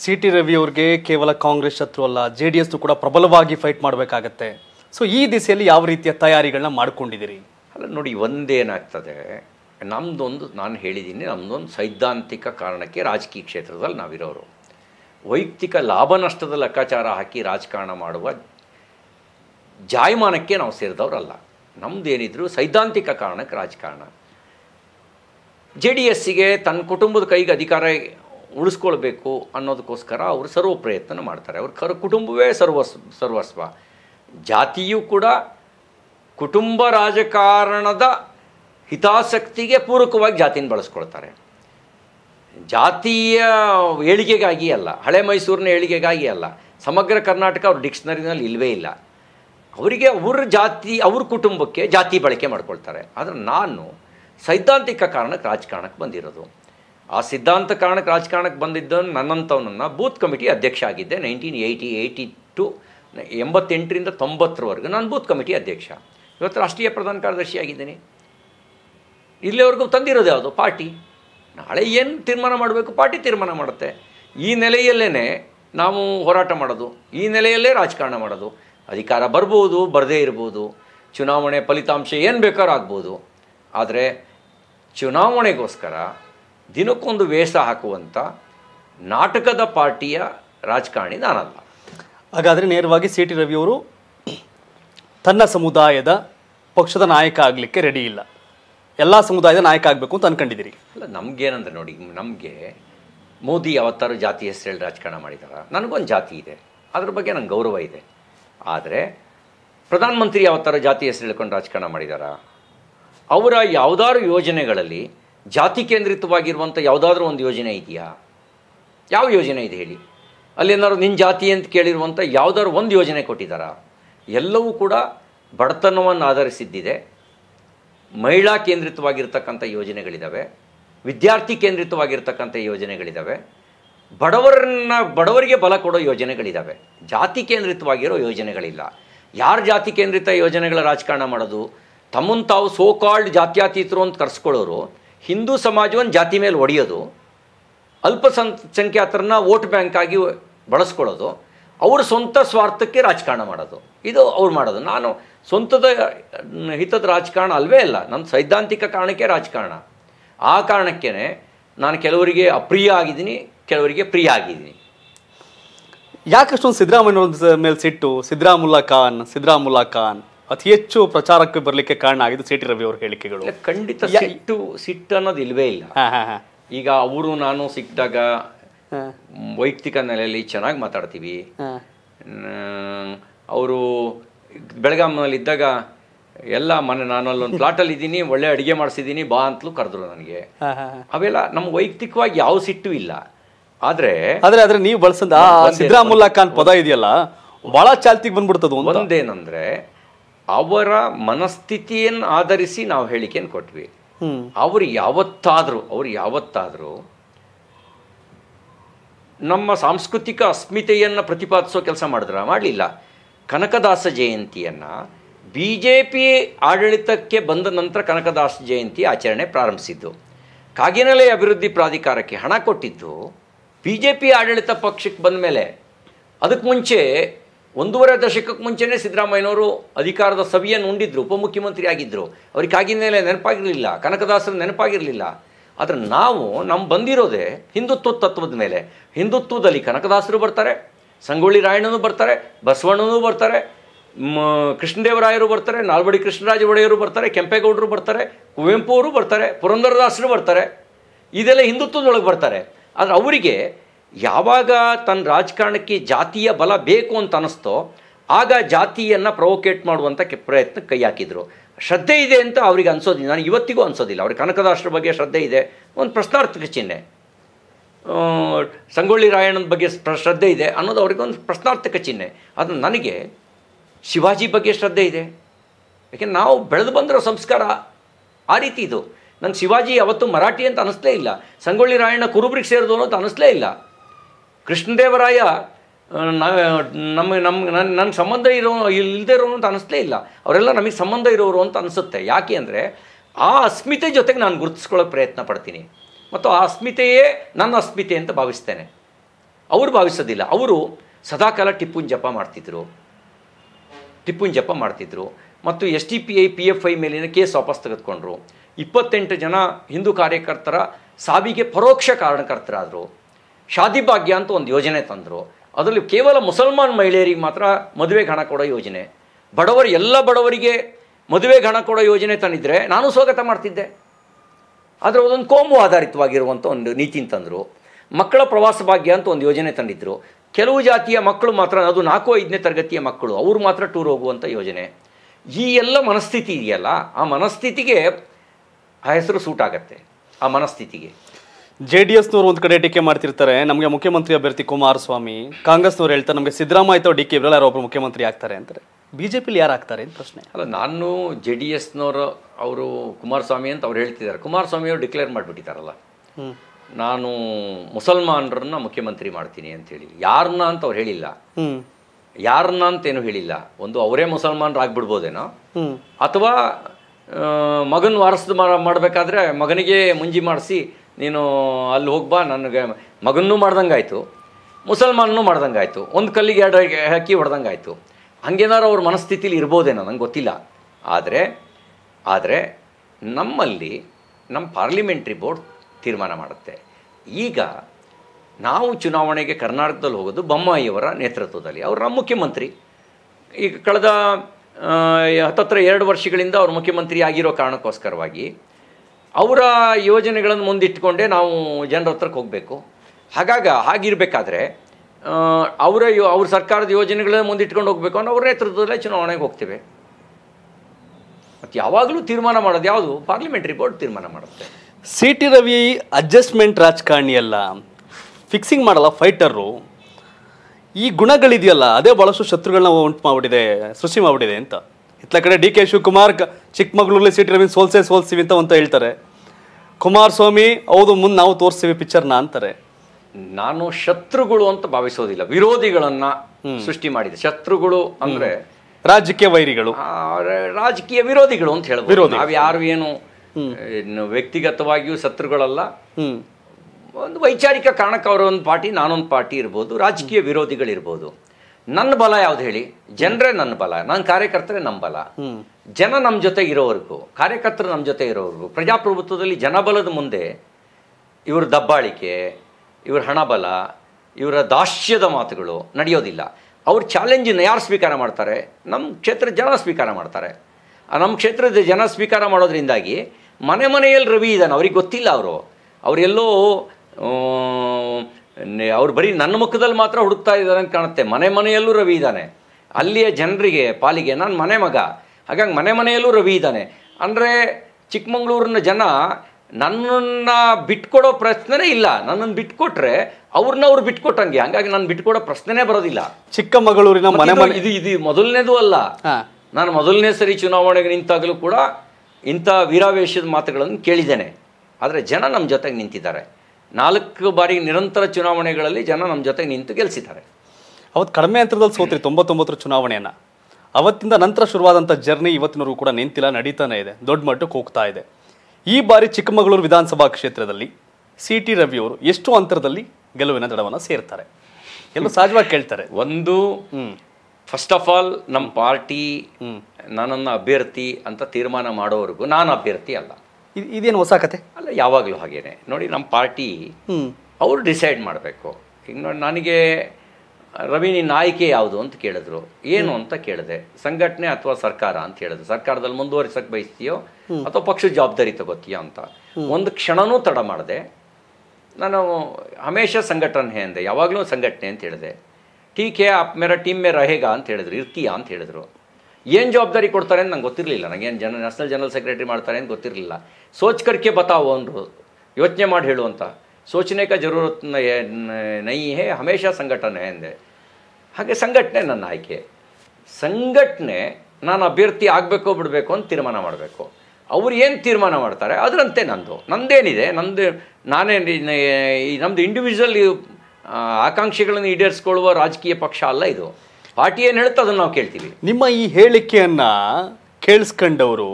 ಸಿ ಟಿ ರವಿ ಅವ್ರಿಗೆ ಕೇವಲ ಕಾಂಗ್ರೆಸ್ ಶತ್ರು ಅಲ್ಲ ಜೆ ಡಿ ಎಸ್ ಕೂಡ ಪ್ರಬಲವಾಗಿ ಫೈಟ್ ಮಾಡಬೇಕಾಗತ್ತೆ ಸೊ ಈ ದಿಸೆಯಲ್ಲಿ ಯಾವ ರೀತಿಯ ತಯಾರಿಗಳನ್ನ ಮಾಡ್ಕೊಂಡಿದ್ದೀರಿ ಅಲ್ಲ ನೋಡಿ ಒಂದೇನಾಗ್ತದೆ ನಮ್ಮದೊಂದು ನಾನು ಹೇಳಿದ್ದೀನಿ ನಮ್ಮದೊಂದು ಸೈದ್ಧಾಂತಿಕ ಕಾರಣಕ್ಕೆ ರಾಜಕೀಯ ಕ್ಷೇತ್ರದಲ್ಲಿ ನಾವಿರೋರು ವೈಯಕ್ತಿಕ ಲಾಭ ನಷ್ಟದ ಲೆಕ್ಕಾಚಾರ ಹಾಕಿ ರಾಜಕಾರಣ ಮಾಡುವ ಜಾಯಮಾನಕ್ಕೆ ನಾವು ಸೇರಿದವರಲ್ಲ ನಮ್ಮದೇನಿದ್ರು ಸೈದ್ಧಾಂತಿಕ ಕಾರಣಕ್ಕೆ ರಾಜಕಾರಣ ಜೆ ಡಿ ಎಸ್ಸಿಗೆ ತನ್ನ ಕುಟುಂಬದ ಕೈಗೆ ಅಧಿಕಾರ ಉಳಿಸ್ಕೊಳ್ಬೇಕು ಅನ್ನೋದಕ್ಕೋಸ್ಕರ ಅವರು ಸರ್ವ ಪ್ರಯತ್ನ ಮಾಡ್ತಾರೆ ಅವ್ರ ಕರ ಕುಟುಂಬವೇ ಸರ್ವಸ್ ಸರ್ವಸ್ವ ಜಾತಿಯೂ ಕೂಡ ಕುಟುಂಬ ರಾಜಕಾರಣದ ಹಿತಾಸಕ್ತಿಗೆ ಪೂರಕವಾಗಿ ಜಾತಿನ ಬಳಸ್ಕೊಳ್ತಾರೆ ಜಾತಿಯ ಏಳಿಗೆಗಾಗಿ ಅಲ್ಲ ಹಳೆ ಮೈಸೂರಿನ ಏಳಿಗೆಗಾಗಿ ಅಲ್ಲ ಸಮಗ್ರ ಕರ್ನಾಟಕ ಅವ್ರ ಡಿಕ್ಷನರಿನಲ್ಲಿ ಇಲ್ಲವೇ ಇಲ್ಲ ಅವರಿಗೆ ಅವ್ರ ಜಾತಿ ಅವ್ರ ಕುಟುಂಬಕ್ಕೆ ಜಾತಿ ಬಳಕೆ ಮಾಡ್ಕೊಳ್ತಾರೆ ಆದರೆ ನಾನು ಸೈದ್ಧಾಂತಿಕ ಕಾರಣಕ್ಕೆ ರಾಜಕಾರಣಕ್ಕೆ ಬಂದಿರೋದು ಆ ಸಿದ್ಧಾಂತ ಕಾರಣಕ್ಕೆ ರಾಜಕಾರಣಕ್ಕೆ ಬಂದಿದ್ದನ್ನು ನನ್ನಂಥವನನ್ನು ಬೂತ್ ಕಮಿಟಿ ಅಧ್ಯಕ್ಷ ಆಗಿದ್ದೆ ನೈನ್ಟೀನ್ ಏಯ್ಟಿ ಏಯ್ಟಿ ಟು ಎಂಬತ್ತೆಂಟರಿಂದ ತೊಂಬತ್ತರವರೆಗೂ ನಾನು ಬೂತ್ ಕಮಿಟಿ ಅಧ್ಯಕ್ಷ ಇವತ್ತು ರಾಷ್ಟ್ರೀಯ ಪ್ರಧಾನ ಕಾರ್ಯದರ್ಶಿ ಆಗಿದ್ದೀನಿ ಇಲ್ಲಿವರೆಗೂ ತಂದಿರೋದು ಯಾವುದು ಪಾರ್ಟಿ ನಾಳೆ ಏನು ತೀರ್ಮಾನ ಮಾಡಬೇಕು ಪಾರ್ಟಿ ತೀರ್ಮಾನ ಮಾಡುತ್ತೆ ಈ ನೆಲೆಯಲ್ಲೇ ನಾವು ಹೋರಾಟ ಮಾಡೋದು ಈ ನೆಲೆಯಲ್ಲೇ ರಾಜಕಾರಣ ಮಾಡೋದು ಅಧಿಕಾರ ಬರ್ಬೋದು ಬರದೇ ಇರ್ಬೋದು ಚುನಾವಣೆ ಫಲಿತಾಂಶ ಏನು ಬೇಕಾದ್ರೂ ಆಗ್ಬೋದು ಆದರೆ ಚುನಾವಣೆಗೋಸ್ಕರ ದಿನಕ್ಕೊಂದು ವೇಷ ಹಾಕುವಂಥ ನಾಟಕದ ಪಾರ್ಟಿಯ ರಾಜಕಾರಣಿ ನಾನಲ್ಲ
ಹಾಗಾದರೆ ನೇರವಾಗಿ ಸಿ ಟಿ ರವಿಯವರು ತನ್ನ ಸಮುದಾಯದ ಪಕ್ಷದ ನಾಯಕ ಆಗಲಿಕ್ಕೆ ರೆಡಿ ಇಲ್ಲ ಎಲ್ಲ ಸಮುದಾಯದ
ನಾಯಕ ಆಗಬೇಕು ಅಂತ ಅನ್ಕೊಂಡಿದ್ದೀರಿ ಅಲ್ಲ ನಮಗೇನಂದ್ರೆ ನೋಡಿ ನಮಗೆ ಮೋದಿ ಯಾವತ್ತಾರು ಜಾತಿ ಹೇಳಿ ರಾಜಕಾರಣ ಮಾಡಿದಾರ ನನಗೊಂದು ಜಾತಿ ಇದೆ ಅದ್ರ ಬಗ್ಗೆ ನಂಗೆ ಗೌರವ ಇದೆ ಆದರೆ ಪ್ರಧಾನಮಂತ್ರಿ ಯಾವ ಥರ ಜಾತಿ ಹೆಸರು ಹೇಳ್ಕೊಂಡು ರಾಜಕಾರಣ ಮಾಡಿದಾರ ಅವರ ಯಾವುದಾದ್ರು ಯೋಜನೆಗಳಲ್ಲಿ ಜಾತಿ ಕೇಂದ್ರಿತವಾಗಿರುವಂಥ ಯಾವುದಾದ್ರೂ ಒಂದು ಯೋಜನೆ ಇದೆಯಾ ಯಾವ ಯೋಜನೆ ಇದೆ ಹೇಳಿ ಅಲ್ಲೇನಾದ್ರು ನಿನ್ನ ಜಾತಿ ಅಂತ ಕೇಳಿರುವಂಥ ಯಾವುದಾದ್ರು ಒಂದು ಯೋಜನೆ ಕೊಟ್ಟಿದ್ದಾರ ಎಲ್ಲವೂ ಕೂಡ ಬಡತನವನ್ನು ಆಧರಿಸಿದ್ದಿದೆ ಮಹಿಳಾ ಕೇಂದ್ರಿತವಾಗಿರ್ತಕ್ಕಂಥ ಯೋಜನೆಗಳಿದ್ದಾವೆ ವಿದ್ಯಾರ್ಥಿ ಕೇಂದ್ರಿತವಾಗಿರ್ತಕ್ಕಂಥ ಯೋಜನೆಗಳಿದ್ದಾವೆ ಬಡವರನ್ನ ಬಡವರಿಗೆ ಬಲ ಕೊಡೋ ಯೋಜನೆಗಳಿದ್ದಾವೆ ಜಾತಿ ಕೇಂದ್ರಿತವಾಗಿರೋ ಯೋಜನೆಗಳಿಲ್ಲ ಯಾರು ಜಾತಿ ಕೇಂದ್ರಿತ ಯೋಜನೆಗಳ ರಾಜಕಾರಣ ಮಾಡೋದು ತಮ್ಮನ್ನು ತಾವು ಸೋ ಕಾಲ್ಡ್ ಜಾತ್ಯಾತೀತರು ಅಂತ ಕರೆಸ್ಕೊಳ್ಳೋರು ಹಿಂದೂ ಸಮಾಜವನ್ನು ಜಾತಿ ಮೇಲೆ ಒಡೆಯೋದು ಅಲ್ಪಸಂಖ್ಯಾತರನ್ನ ವೋಟ್ ಬ್ಯಾಂಕ್ ಆಗಿ ಬಳಸ್ಕೊಳ್ಳೋದು ಅವರ ಸ್ವಂತ ಸ್ವಾರ್ಥಕ್ಕೆ ರಾಜಕಾರಣ ಮಾಡೋದು ಇದು ಅವ್ರು ಮಾಡೋದು ನಾನು ಸ್ವಂತದ ಹಿತದ ರಾಜಕಾರಣ ಅಲ್ವೇ ಅಲ್ಲ ನನ್ನ ಸೈದ್ಧಾಂತಿಕ ಕಾರಣಕ್ಕೆ ರಾಜಕಾರಣ ಆ ಕಾರಣಕ್ಕೇ ನಾನು ಕೆಲವರಿಗೆ ಅಪ್ರಿಯ ಆಗಿದ್ದೀನಿ ಕೆಲವರಿಗೆ ಪ್ರಿಯ ಆಗಿದ್ದೀನಿ
ಯಾಕೆ ಅಷ್ಟೊಂದು ಮೇಲೆ ಸಿಟ್ಟು ಸಿದ್ದರಾಮುಲ್ಲಾ ಖಾನ್ ಸಿದ್ದರಾಮುಲ್ಲಾ ಖಾನ್ ಅತಿ ಹೆಚ್ಚು ಪ್ರಚಾರಕ್ಕೆ ಬರಲಿಕ್ಕೆ ಕಾರಣ ಆಗಿದ್ದು ಸಿಟಿ ರವಿ ಅವ್ರ ಹೇಳಿಕೆಗಳು ಖಂಡಿತ ಸಿಟ್ಟು
ಸಿಟ್ಟು ಅನ್ನೋದು ಇಲ್ವೇ ಇಲ್ಲ ಈಗ ಅವರು ನಾನು ಸಿಕ್ಕಿದಾಗ ವೈಯಕ್ತಿಕ ನೆಲೆಯಲ್ಲಿ ಚೆನ್ನಾಗಿ ಮಾತಾಡ್ತೀವಿ ಅವರು ಬೆಳಗಾವಿನಲ್ಲಿ ಇದ್ದಾಗ ಎಲ್ಲ ಮನೆ ನಾನಲ್ಲೊಂದು ಫ್ಲಾಟಲ್ಲಿ <laughs> ಇದ್ದೀನಿ ಒಳ್ಳೆ ಅಡುಗೆ ಮಾಡಿಸಿದ್ದೀನಿ ಬಾ ಅಂತಲೂ ಕರೆದ್ರು ನನಗೆ ಅವೆಲ್ಲ ನಮ್ಮ ವೈಯಕ್ತಿಕವಾಗಿ ಯಾವ ಸಿಟ್ಟು ಇಲ್ಲ ಆದ್ರೆ ಆದ್ರೆ ಆದ್ರೆ
ನೀವು ಬಳಸಿದ ಸಿದ್ದರಾಮುಲ್ಲ ಖಾನ್ ಪದ ಇದೆಯಲ್ಲ ಬಹಳ ಚಾಲ್ತಿಗೆ ಬಂದ್ಬಿಡ್ತದ
ಒಂದೇನಂದ್ರೆ ಅವರ ಮನಸ್ಥಿತಿಯನ್ನು ಆಧರಿಸಿ ನಾವು ಹೇಳಿಕೆಯನ್ನು ಕೊಟ್ವಿ ಅವರು ಯಾವತ್ತಾದರೂ ಅವರು ಯಾವತ್ತಾದರೂ ನಮ್ಮ ಸಾಂಸ್ಕೃತಿಕ ಅಸ್ಮಿತೆಯನ್ನು ಪ್ರತಿಪಾದಿಸೋ ಕೆಲಸ ಮಾಡಿದ್ರ ಮಾಡಲಿಲ್ಲ ಕನಕದಾಸ ಜಯಂತಿಯನ್ನ ಬಿ ಜೆ ಪಿ ಆಡಳಿತಕ್ಕೆ ಬಂದ ನಂತರ ಕನಕದಾಸ ಜಯಂತಿ ಆಚರಣೆ ಪ್ರಾರಂಭಿಸಿದ್ದು ಕಾಗಿನೆಲೆ ಅಭಿವೃದ್ಧಿ ಪ್ರಾಧಿಕಾರಕ್ಕೆ ಹಣ ಕೊಟ್ಟಿದ್ದು ಬಿ ಜೆ ಪಿ ಆಡಳಿತ ಪಕ್ಷಕ್ಕೆ ಬಂದ ಮೇಲೆ ಅದಕ್ಕೆ ಮುಂಚೆ ಒಂದೂವರೆ ದಶಕಕ್ಕೆ ಮುಂಚೆನೇ ಸಿದ್ದರಾಮಯ್ಯನವರು ಅಧಿಕಾರದ ಸಭೆಯನ್ನು ಉಂಡಿದ್ದರು ಉಪಮುಖ್ಯಮಂತ್ರಿ ಆಗಿದ್ದರು ಅವ್ರಿಗೆ ಮೇಲೆ ನೆನಪಾಗಿರಲಿಲ್ಲ ಕನಕದಾಸರು ನೆನಪಾಗಿರಲಿಲ್ಲ ಆದರೆ ನಾವು ನಮ್ಮ ಬಂದಿರೋದೇ ಹಿಂದುತ್ವ ತತ್ವದ ಮೇಲೆ ಹಿಂದುತ್ವದಲ್ಲಿ ಕನಕದಾಸರು ಬರ್ತಾರೆ ಸಂಗೊಳ್ಳಿ ರಾಯಣ್ಣನೂ ಬರ್ತಾರೆ ಬಸವಣ್ಣನೂ ಬರ್ತಾರೆ ಕೃಷ್ಣದೇವರಾಯರು ಬರ್ತಾರೆ ನಾಲ್ವಡಿ ಕೃಷ್ಣರಾಜ ಒಡೆಯರು ಬರ್ತಾರೆ ಕೆಂಪೇಗೌಡರು ಬರ್ತಾರೆ ಕುವೆಂಪು ಅವರು ಬರ್ತಾರೆ ಪುರಂದರದಾಸರು ಬರ್ತಾರೆ ಇದೆಲ್ಲ ಹಿಂದುತ್ವದೊಳಗೆ ಬರ್ತಾರೆ ಆದರೆ ಅವರಿಗೆ ಯಾವಾಗ ತನ್ನ ರಾಜಕಾರಣಕ್ಕೆ ಜಾತಿಯ ಬಲ ಬೇಕು ಅಂತ ಅನ್ನಿಸ್ತೋ ಆಗ ಜಾತಿಯನ್ನು ಪ್ರೊವೊಕೇಟ್ ಮಾಡುವಂಥ ಕೆ ಪ್ರಯತ್ನ ಕೈ ಹಾಕಿದರು ಶ್ರದ್ಧೆ ಇದೆ ಅಂತ ಅವರಿಗೆ ಅನ್ಸೋದಿಲ್ಲ ನಾನು ಇವತ್ತಿಗೂ ಅನಿಸೋದಿಲ್ಲ ಅವ್ರಿಗೆ ಕನಕದಾಸರ ಬಗ್ಗೆ ಶ್ರದ್ಧೆ ಇದೆ ಒಂದು ಪ್ರಶ್ನಾರ್ಥಕ ಚಿಹ್ನೆ ಸಂಗೊಳ್ಳಿ ರಾಯಣ್ಣನ ಬಗ್ಗೆ ಶ್ರದ್ಧೆ ಇದೆ ಅನ್ನೋದು ಅವ್ರಿಗೆ ಒಂದು ಪ್ರಶ್ನಾರ್ಥಕ ಚಿಹ್ನೆ ಅದು ನನಗೆ ಶಿವಾಜಿ ಬಗ್ಗೆ ಶ್ರದ್ಧೆ ಇದೆ ಯಾಕೆಂದ್ರೆ ನಾವು ಬೆಳೆದು ಬಂದಿರೋ ಸಂಸ್ಕಾರ ಆ ರೀತಿ ಇದು ನನ್ನ ಶಿವಾಜಿ ಅವತ್ತು ಮರಾಠಿ ಅಂತ ಅನ್ನಿಸ್ಲೇ ಇಲ್ಲ ಸಂಗೊಳ್ಳಿ ರಾಯಣ್ಣ ಕುರುಬ್ರಿಗೆ ಸೇರಿದವನು ಅಂತ ಅನಿಸ್ಲೇ ಇಲ್ಲ ಕೃಷ್ಣದೇವರಾಯ ನಮ್ಮ ನಮ್ಮ ನನ್ನ ನನ್ನ ಸಂಬಂಧ ಇರೋ ಇಲ್ಲದೆ ಇರೋನು ಅಂತ ಅನಿಸ್ಲೇ ಇಲ್ಲ ಅವರೆಲ್ಲ ನಮಗೆ ಸಂಬಂಧ ಇರೋರು ಅಂತ ಅನಿಸುತ್ತೆ ಯಾಕೆ ಅಂದರೆ ಆ ಅಸ್ಮಿತೆ ಜೊತೆಗೆ ನಾನು ಗುರುತಿಸ್ಕೊಳ್ಳೋಕೆ ಪ್ರಯತ್ನ ಪಡ್ತೀನಿ ಮತ್ತು ಆ ಅಸ್ಮಿತೆಯೇ ನನ್ನ ಅಸ್ಮಿತೆ ಅಂತ ಭಾವಿಸ್ತೇನೆ ಅವರು ಭಾವಿಸೋದಿಲ್ಲ ಅವರು ಸದಾಕಾಲ ಟಿಪ್ಪುನ್ ಜಪ ಮಾಡ್ತಿದ್ರು ಟಿಪ್ಪುನ್ ಜಪ ಮಾಡ್ತಿದ್ರು ಮತ್ತು S D P I P F I ಮೇಲಿನ ಕೇಸ್ ವಾಪಸ್ ತೆಗೆದುಕೊಂಡ್ರು ಇಪ್ಪತ್ತೆಂಟು ಜನ ಹಿಂದೂ ಕಾರ್ಯಕರ್ತರ ಸಾವಿಗೆ ಪರೋಕ್ಷ ಕಾರಣಕರ್ತರಾದರು ಶಾದಿ ಭಾಗ್ಯ ಅಂತ ಒಂದು ಯೋಜನೆ ತಂದರು ಅದರಲ್ಲಿ ಕೇವಲ ಮುಸಲ್ಮಾನ್ ಮಹಿಳೆಯರಿಗೆ ಮಾತ್ರ ಮದುವೆ ಹಣ ಕೊಡೋ ಯೋಜನೆ ಬಡವರು ಎಲ್ಲ ಬಡವರಿಗೆ ಮದುವೆ ಹಣ ಕೊಡೋ ಯೋಜನೆ ತಂದಿದ್ದರೆ ನಾನು ಸ್ವಾಗತ ಮಾಡ್ತಿದ್ದೆ ಆದರೆ ಅದೊಂದು ಕೋಮು ಆಧಾರಿತವಾಗಿರುವಂಥ ಒಂದು ನೀತಿನ ತಂದರು ಮಕ್ಕಳ ಪ್ರವಾಸ ಭಾಗ್ಯ ಅಂತ ಒಂದು ಯೋಜನೆ ತಂದಿದ್ದರು ಕೆಲವು ಜಾತಿಯ ಮಕ್ಕಳು ಮಾತ್ರ ಅದು ನಾಲ್ಕು ಐದನೇ ತರಗತಿಯ ಮಕ್ಕಳು ಅವರು ಮಾತ್ರ ಟೂರ್ ಹೋಗುವಂಥ ಯೋಜನೆ ಈ ಎಲ್ಲ ಮನಸ್ಥಿತಿ ಇದೆಯಲ್ಲ ಆ ಮನಸ್ಥಿತಿಗೆ ಆ ಹೆಸರು ಸೂಟ್ ಆಗುತ್ತೆ ಆ ಮನಸ್ಥಿತಿಗೆ ಜೆ ಡಿ ಎಸ್ನವರು ಒಂದು ಕಡೆ ಟೀಕೆ ಮಾಡ್ತಿರ್ತಾರೆ ನಮಗೆ
ಮುಖ್ಯಮಂತ್ರಿ ಅಭ್ಯರ್ಥಿ ಕುಮಾರಸ್ವಾಮಿ ಕಾಂಗ್ರೆಸ್ನವ್ರು ಹೇಳ್ತಾರೆ ನಮಗೆ ಸಿದ್ದರಾಮಯ್ಯ ಅಥವಾ ಡಿ ಕೆ ಇವರೆಲ್ಲ ಯಾರೋ ಒಬ್ಬರು ಮುಖ್ಯಮಂತ್ರಿ ಆಗ್ತಾರೆ ಅಂತಾರೆ
ಬಿ ಜೆ ಪಿಲಿ ಯಾರು ಆಗ್ತಾರೆ ಅಂತ ಪ್ರಶ್ನೆ ಅಲ್ಲ ನಾನು ಜೆ ಡಿ ಎಸ್ನವರು ಅವರು ಕುಮಾರಸ್ವಾಮಿ ಅಂತ ಅವ್ರು ಹೇಳ್ತಿದ್ದಾರೆ ಕುಮಾರಸ್ವಾಮಿ ಅವರು ಡಿಕ್ಲೇರ್ ಮಾಡಿಬಿಟ್ಟಿದ್ದಾರಲ್ಲ ನಾನು ಮುಸಲ್ಮಾನರನ್ನ ಮುಖ್ಯಮಂತ್ರಿ ಮಾಡ್ತೀನಿ ಅಂತ ಹೇಳಿ ಯಾರನ್ನ ಅಂತ ಅವ್ರು ಹೇಳಿಲ್ಲ ಯಾರನ್ನ ಅಂತೇನು ಹೇಳಿಲ್ಲ ಒಂದು ಅವರೇ ಮುಸಲ್ಮಾನರಾಗ್ಬಿಡ್ಬೋದೇನೋ ಅಥವಾ ಮಗನ ವಾರಸದ ಮಾಡಬೇಕಾದ್ರೆ ಮಗನಿಗೆ ಮುಂಜಿ ಮಾಡಿಸಿ ನೀನು ಅಲ್ಲಿ ಹೋಗ್ಬಾ ನನಗೆ ಮಗನ್ನೂ ಮಾಡ್ದಂಗಾಯಿತು ಮುಸಲ್ಮಾನೂ ಮಾಡ್ದಂಗಾಯಿತು ಒಂದು ಕಲ್ಲಿಗೆ ಎರಡು ಹಾಕಿ ಹೊಡೆದಂಗಾಯಿತು ಹಂಗೇನಾರು ಅವ್ರ ಮನಸ್ಥಿತಿಲಿ ಇರ್ಬೋದೇನೋ ನಂಗೆ ಗೊತ್ತಿಲ್ಲ ಆದರೆ ಆದರೆ ನಮ್ಮಲ್ಲಿ ನಮ್ಮ ಪಾರ್ಲಿಮೆಂಟ್ರಿ ಬೋರ್ಡ್ ತೀರ್ಮಾನ ಮಾಡುತ್ತೆ ಈಗ ನಾವು ಚುನಾವಣೆಗೆ ಕರ್ನಾಟಕದಲ್ಲಿ ಹೋಗೋದು ಬೊಮ್ಮಾಯಿಯವರ ನೇತೃತ್ವದಲ್ಲಿ ಅವರು ನಮ್ಮ ಮುಖ್ಯಮಂತ್ರಿ ಈಗ ಕಳೆದ ಹತ್ತತ್ರ ಎರಡು ವರ್ಷಗಳಿಂದ ಅವರು ಮುಖ್ಯಮಂತ್ರಿ ಆಗಿರೋ ಕಾರಣಕ್ಕೋಸ್ಕರವಾಗಿ ಅವರ ಯೋಜನೆಗಳನ್ನು ಮುಂದಿಟ್ಕೊಂಡೇ ನಾವು ಜನರ ಹತ್ರಕ್ಕೆ ಹೋಗಬೇಕು ಹಾಗಾಗ ಹಾಗಿರಬೇಕಾದ್ರೆ ಅವರ ಯೋ ಅವ್ರ ಸರ್ಕಾರದ ಯೋಜನೆಗಳನ್ನು ಮುಂದಿಟ್ಕೊಂಡು ಹೋಗಬೇಕು ಅನ್ನೋ ಅವ್ರ ನೇತೃತ್ವದಲ್ಲೇ ಚುನಾವಣೆಗೆ ಹೋಗ್ತೇವೆ ಮತ್ತು ಯಾವಾಗಲೂ ತೀರ್ಮಾನ ಮಾಡೋದು ಯಾವುದು ಪಾರ್ಲಿಮೆಂಟ್ರಿ ಬೋರ್ಡ್ ತೀರ್ಮಾನ ಮಾಡುತ್ತೆ
ಸಿ ಟಿ ರವಿ ಅಡ್ಜಸ್ಟ್ಮೆಂಟ್ ರಾಜಕಾರಣಿ ಅಲ್ಲ ಫಿಕ್ಸಿಂಗ್ ಮಾಡಲ್ಲ ಫೈಟರು ಈ ಗುಣಗಳಿದೆಯಲ್ಲ ಅದೇ ಬಹಳಷ್ಟು ಶತ್ರುಗಳನ್ನ ಉಂಟು ಮಾಡಿಬಿಟ್ಟಿದೆ ಸೃಷ್ಟಿ ಮಾಡ್ಬಿಡಿದೆ ಅಂತ ಇತ್ತ ಕಡೆ ಡಿ ಕೆ ಶಿವಕುಮಾರ್ ಚಿಕ್ಕಮಗಳೂರಲ್ಲಿ ಸಿಟಿ ರವಿ ಸೋಲ್ಸೇ ಸೋಲ್ಸಿವಿ ಅಂತ ಅಂತ ಹೇಳ್ತಾರೆ
ಕುಮಾರಸ್ವಾಮಿ ಹೌದು ಮುಂದೆ ನಾವು ತೋರಿಸ್ತೀವಿ ಪಿಕ್ಚರ್ನ ಅಂತಾರೆ ನಾನು ಶತ್ರುಗಳು ಅಂತ ಭಾವಿಸೋದಿಲ್ಲ ವಿರೋಧಿಗಳನ್ನ ಸೃಷ್ಟಿ ಮಾಡಿದೆ ಶತ್ರುಗಳು ಅಂದ್ರೆ ರಾಜಕೀಯ ವೈರಿಗಳು ರಾಜಕೀಯ ವಿರೋಧಿಗಳು ಅಂತ ಹೇಳ್ಬೋದು ನಾವು ಯಾರು ಏನು ವ್ಯಕ್ತಿಗತವಾಗಿಯೂ ಶತ್ರುಗಳಲ್ಲ ಒಂದು ವೈಚಾರಿಕ ಕಾರಣಕ್ಕೆ ಅವರೊಂದು ಪಾರ್ಟಿ ನಾನೊಂದು ಪಾರ್ಟಿ ಇರ್ಬೋದು ರಾಜಕೀಯ ವಿರೋಧಿಗಳಿರ್ಬೋದು ನನ್ನ ಬಲ ಯಾವುದು ಹೇಳಿ ಜನರೇ ನನ್ನ ಬಲ ನನ್ನ ಕಾರ್ಯಕರ್ತರೇ ನಮ್ಮ ಬಲ ಜನ ನಮ್ಮ ಜೊತೆ ಇರೋವರೆಗೂ ಕಾರ್ಯಕರ್ತರು ನಮ್ಮ ಜೊತೆ ಇರೋವರೆಗೂ ಪ್ರಜಾಪ್ರಭುತ್ವದಲ್ಲಿ ಜನಬಲದ ಮುಂದೆ ಇವರ ದಬ್ಬಾಳಿಕೆ ಇವ್ರ ಹಣಬಲ ಇವರ ದಾಶ್ಯದ ಮಾತುಗಳು ನಡೆಯೋದಿಲ್ಲ ಅವ್ರ ಚಾಲೆಂಜನ್ನು ಯಾರು ಸ್ವೀಕಾರ ಮಾಡ್ತಾರೆ ನಮ್ಮ ಕ್ಷೇತ್ರದ ಜನ ಸ್ವೀಕಾರ ಮಾಡ್ತಾರೆ ನಮ್ಮ ಕ್ಷೇತ್ರದ ಜನ ಸ್ವೀಕಾರ ಮಾಡೋದ್ರಿಂದಾಗಿ ಮನೆ ಮನೆಯಲ್ಲಿ ರವಿ ಇದ್ದಾನೆ ಅವ್ರಿಗೆ ಗೊತ್ತಿಲ್ಲ ಅವರು ಅವರೆಲ್ಲೋ ಅವ್ರು ಬರೀ ನನ್ನ ಮುಖದಲ್ಲಿ ಮಾತ್ರ ಹುಡುಕ್ತಾ ಇದ್ದಾರೆ ಅಂತ ಕಾಣುತ್ತೆ ಮನೆ ಮನೆಯಲ್ಲೂ ರವಿ ಇದ್ದಾನೆ ಅಲ್ಲಿಯ ಜನರಿಗೆ ಪಾಲಿಗೆ ನಾನು ಮನೆ ಮಗ ಹಾಗಾಗಿ ಮನೆ ಮನೆಯಲ್ಲೂ ರವಿ ಇದ್ದಾನೆ ಅಂದರೆ ಚಿಕ್ಕಮಗಳೂರಿನ ಜನ ನನ್ನನ್ನು ಬಿಟ್ಕೊಡೋ ಪ್ರಶ್ನೆನೇ ಇಲ್ಲ ನನ್ನನ್ನು ಬಿಟ್ಕೊಟ್ರೆ ಅವ್ರನ್ನ ಅವ್ರು ಬಿಟ್ಕೊಟ್ಟಂಗೆ ಹಂಗಾಗಿ ನಾನು ಬಿಟ್ಕೊಡೋ ಪ್ರಶ್ನೆನೇ ಬರೋದಿಲ್ಲ ಚಿಕ್ಕಮಗಳೂರಿನ ಮನೆ ಇದು ಇದು ಮೊದಲನೇದು ಅಲ್ಲ ನಾನು ಮೊದಲನೇ ಸರಿ ಚುನಾವಣೆಗೆ ನಿಂತಾಗಲೂ ಕೂಡ ಇಂಥ ವೀರಾವೇಶದ ಮಾತುಗಳನ್ನು ಕೇಳಿದ್ದೇನೆ ಆದರೆ ಜನ ನಮ್ಮ ಜೊತೆಗೆ ನಿಂತಿದ್ದಾರೆ ನಾಲ್ಕು ಬಾರಿ ನಿರಂತರ ಚುನಾವಣೆಗಳಲ್ಲಿ ಜನ ನಮ್ಮ ಜೊತೆ ನಿಂತು ಗೆಲ್ಲಿಸಿದ್ದಾರೆ ಅವತ್ತು ಕಡಿಮೆ ಅಂತರದಲ್ಲಿ ಸೋತ್ರಿ ತೊಂಬತ್ತೊಂಬತ್ತರ ಚುನಾವಣೆಯನ್ನು
ಅವತ್ತಿಂದ ನಂತರ ಶುರುವಾದಂಥ ಜರ್ನಿ ಇವತ್ತಿನವರೆಗೂ ಕೂಡ ನಿಂತಿಲ್ಲ ನಡೀತಾನೆ ಇದೆ ದೊಡ್ಡ ಮಟ್ಟಕ್ಕೆ ಹೋಗ್ತಾ ಇದೆ ಈ ಬಾರಿ ಚಿಕ್ಕಮಗಳೂರು ವಿಧಾನಸಭಾ ಕ್ಷೇತ್ರದಲ್ಲಿ ಸಿ ಟಿ ರವಿಯವರು ಎಷ್ಟು ಅಂತರದಲ್ಲಿ ಗೆಲುವಿನ ದಡವನ್ನು
ಸೇರ್ತಾರೆ ಎಲ್ಲೂ ಸಹಜವಾಗಿ ಕೇಳ್ತಾರೆ ಒಂದು ಫಸ್ಟ್ ಆಫ್ ಆಲ್ ನಮ್ಮ ಪಾರ್ಟಿ ನನ್ನನ್ನು ಅಭ್ಯರ್ಥಿ ಅಂತ ತೀರ್ಮಾನ ಮಾಡೋವರೆಗೂ ನಾನು ಅಭ್ಯರ್ಥಿ ಅಲ್ಲ ಇದು
ಇದೇನು ಹೊಸ ಕತೆ
ಅಲ್ಲ ಯಾವಾಗಲೂ ಹಾಗೇನೆ ನೋಡಿ ನಮ್ಮ ಪಾರ್ಟಿ ಅವರು ಡಿಸೈಡ್ ಮಾಡಬೇಕು ಈಗ ನೋಡಿ ನನಗೆ ರವಿ ನಿನ್ನ ಆಯ್ಕೆ ಯಾವುದು ಅಂತ ಕೇಳಿದ್ರು ಏನು ಅಂತ ಕೇಳಿದೆ ಸಂಘಟನೆ ಅಥವಾ ಸರ್ಕಾರ ಅಂತ ಹೇಳಿದ್ರು ಸರ್ಕಾರದಲ್ಲಿ ಮುಂದುವರಿಸಕ್ಕೆ ಬಯಸ್ತೀಯೋ ಅಥವಾ ಪಕ್ಷದ ಜವಾಬ್ದಾರಿ ತಗೋತೀಯೋ ಅಂತ ಒಂದು ಕ್ಷಣನೂ ತಡ ಮಾಡಿದೆ ನಾನು ಹಮೇಶ ಸಂಘಟನೆ ಅಂದೆ ಯಾವಾಗಲೂ ಸಂಘಟನೆ ಅಂತ ಹೇಳಿದೆ ಟೀಕೆ ಆಪ್ ಮೇರ ಟೀಮ್ ಮೇ ರಹೇಗಾ ಅಂತ ಹೇಳಿದ್ರು ಇರ್ತೀಯಾ ಅಂತ ಹೇಳಿದ್ರು ಏನು ಜವಾಬ್ದಾರಿ ಕೊಡ್ತಾರೆ ಅಂತ ನಂಗೆ ಗೊತ್ತಿರಲಿಲ್ಲ ಏನು ಜನ ನ್ಯಾಷನಲ್ ಜನರಲ್ ಸೆಕ್ರೆಟರಿ ಮಾಡ್ತಾರೆ ಅಂತ ಗೊತ್ತಿರಲಿಲ್ಲ ಸೋಚ್ಕರ್ಕೆ ಕರ್ಕೆ ಅಂದರು ಯೋಚನೆ ಮಾಡಿ ಹೇಳುವಂಥ ಸೋಚನೆ ಕ ಜರೂರತ್ ನೈ ಹೇ ಹಮೇಶ ಸಂಘಟನೆ ಎಂದೆ ಹಾಗೆ ಸಂಘಟನೆ ನನ್ನ ಆಯ್ಕೆ ಸಂಘಟನೆ ನಾನು ಅಭ್ಯರ್ಥಿ ಆಗಬೇಕೋ ಬಿಡಬೇಕು ಅಂತ ತೀರ್ಮಾನ ಮಾಡಬೇಕು ಅವ್ರು ಏನು ತೀರ್ಮಾನ ಮಾಡ್ತಾರೆ ಅದರಂತೆ ನಂದು ನಂದೇನಿದೆ ನಂದು ನಾನೇ ನಮ್ಮದು ಇಂಡಿವಿಜುವಲ್ ಆಕಾಂಕ್ಷೆಗಳನ್ನು ಈಡೇರಿಸ್ಕೊಳ್ಳುವ ರಾಜಕೀಯ ಪಕ್ಷ ಅಲ್ಲ ಇದು ಪಾರ್ಟಿ ಏನು ಹೇಳುತ್ತೆ ಅದನ್ನು ನಾವು ಕೇಳ್ತೀವಿ ನಿಮ್ಮ
ಈ ಹೇಳಿಕೆಯನ್ನ ಕೇಳಿಸ್ಕೊಂಡವರು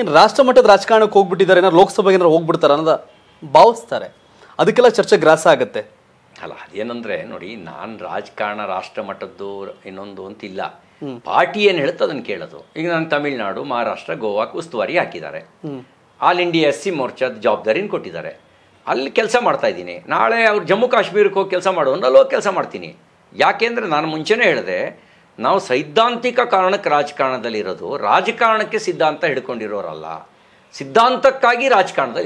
ಏನು ರಾಷ್ಟ್ರ ಮಟ್ಟದ ರಾಜಕಾರಣಕ್ಕೆ ಹೋಗ್ಬಿಟ್ಟಿದ್ದಾರೆ ಏನಾರು ಲೋಕಸಭೆಗೆ ಏನಾರು ಹೋಗ್ಬಿಡ್ತಾರೆ ಅನ್ನೋದು ಭಾವಿಸ್ತಾರೆ ಅದಕ್ಕೆಲ್ಲ ಚರ್ಚೆ ಗ್ರಾಸ ಆಗುತ್ತೆ
ಅಲ್ಲ ಅದೇನಂದ್ರೆ ನೋಡಿ ನಾನು ರಾಜಕಾರಣ ರಾಷ್ಟ್ರ ಮಟ್ಟದ್ದು ಇನ್ನೊಂದು ಅಂತಿಲ್ಲ ಪಾರ್ಟಿ ಏನು ಹೇಳುತ್ತೆ ಅದನ್ನು ಕೇಳೋದು ಈಗ ನಾನು ತಮಿಳುನಾಡು ಮಹಾರಾಷ್ಟ್ರ ಗೋವಾಕ್ಕೆ ಉಸ್ತುವಾರಿ ಹಾಕಿದ್ದಾರೆ ಆಲ್ ಇಂಡಿಯಾ ಎಸ್ ಸಿ ಮೋರ್ಚಾದ ಜವಾಬ್ದಾರಿನ ಕೊಟ್ಟಿದ್ದಾರೆ ಅಲ್ಲಿ ಕೆಲಸ ಮಾಡ್ತಾ ಇದ್ದೀನಿ ನಾಳೆ ಅವ್ರು ಜಮ್ಮು ಕಾಶ್ಮೀರಕ್ಕೆ ಹೋಗಿ ಕೆಲಸ ಮಾಡೋನು ಅಲ್ಲಿ ಹೋಗಿ ಕೆಲಸ ಮಾಡ್ತೀನಿ ಯಾಕೆಂದರೆ ನಾನು ಮುಂಚೆನೇ ಹೇಳಿದೆ ನಾವು ಸೈದ್ಧಾಂತಿಕ ಕಾರಣಕ್ಕೆ ರಾಜಕಾರಣದಲ್ಲಿರೋದು ರಾಜಕಾರಣಕ್ಕೆ ಸಿದ್ಧಾಂತ ಹಿಡ್ಕೊಂಡಿರೋರಲ್ಲ ಸಿದ್ಧಾಂತಕ್ಕಾಗಿ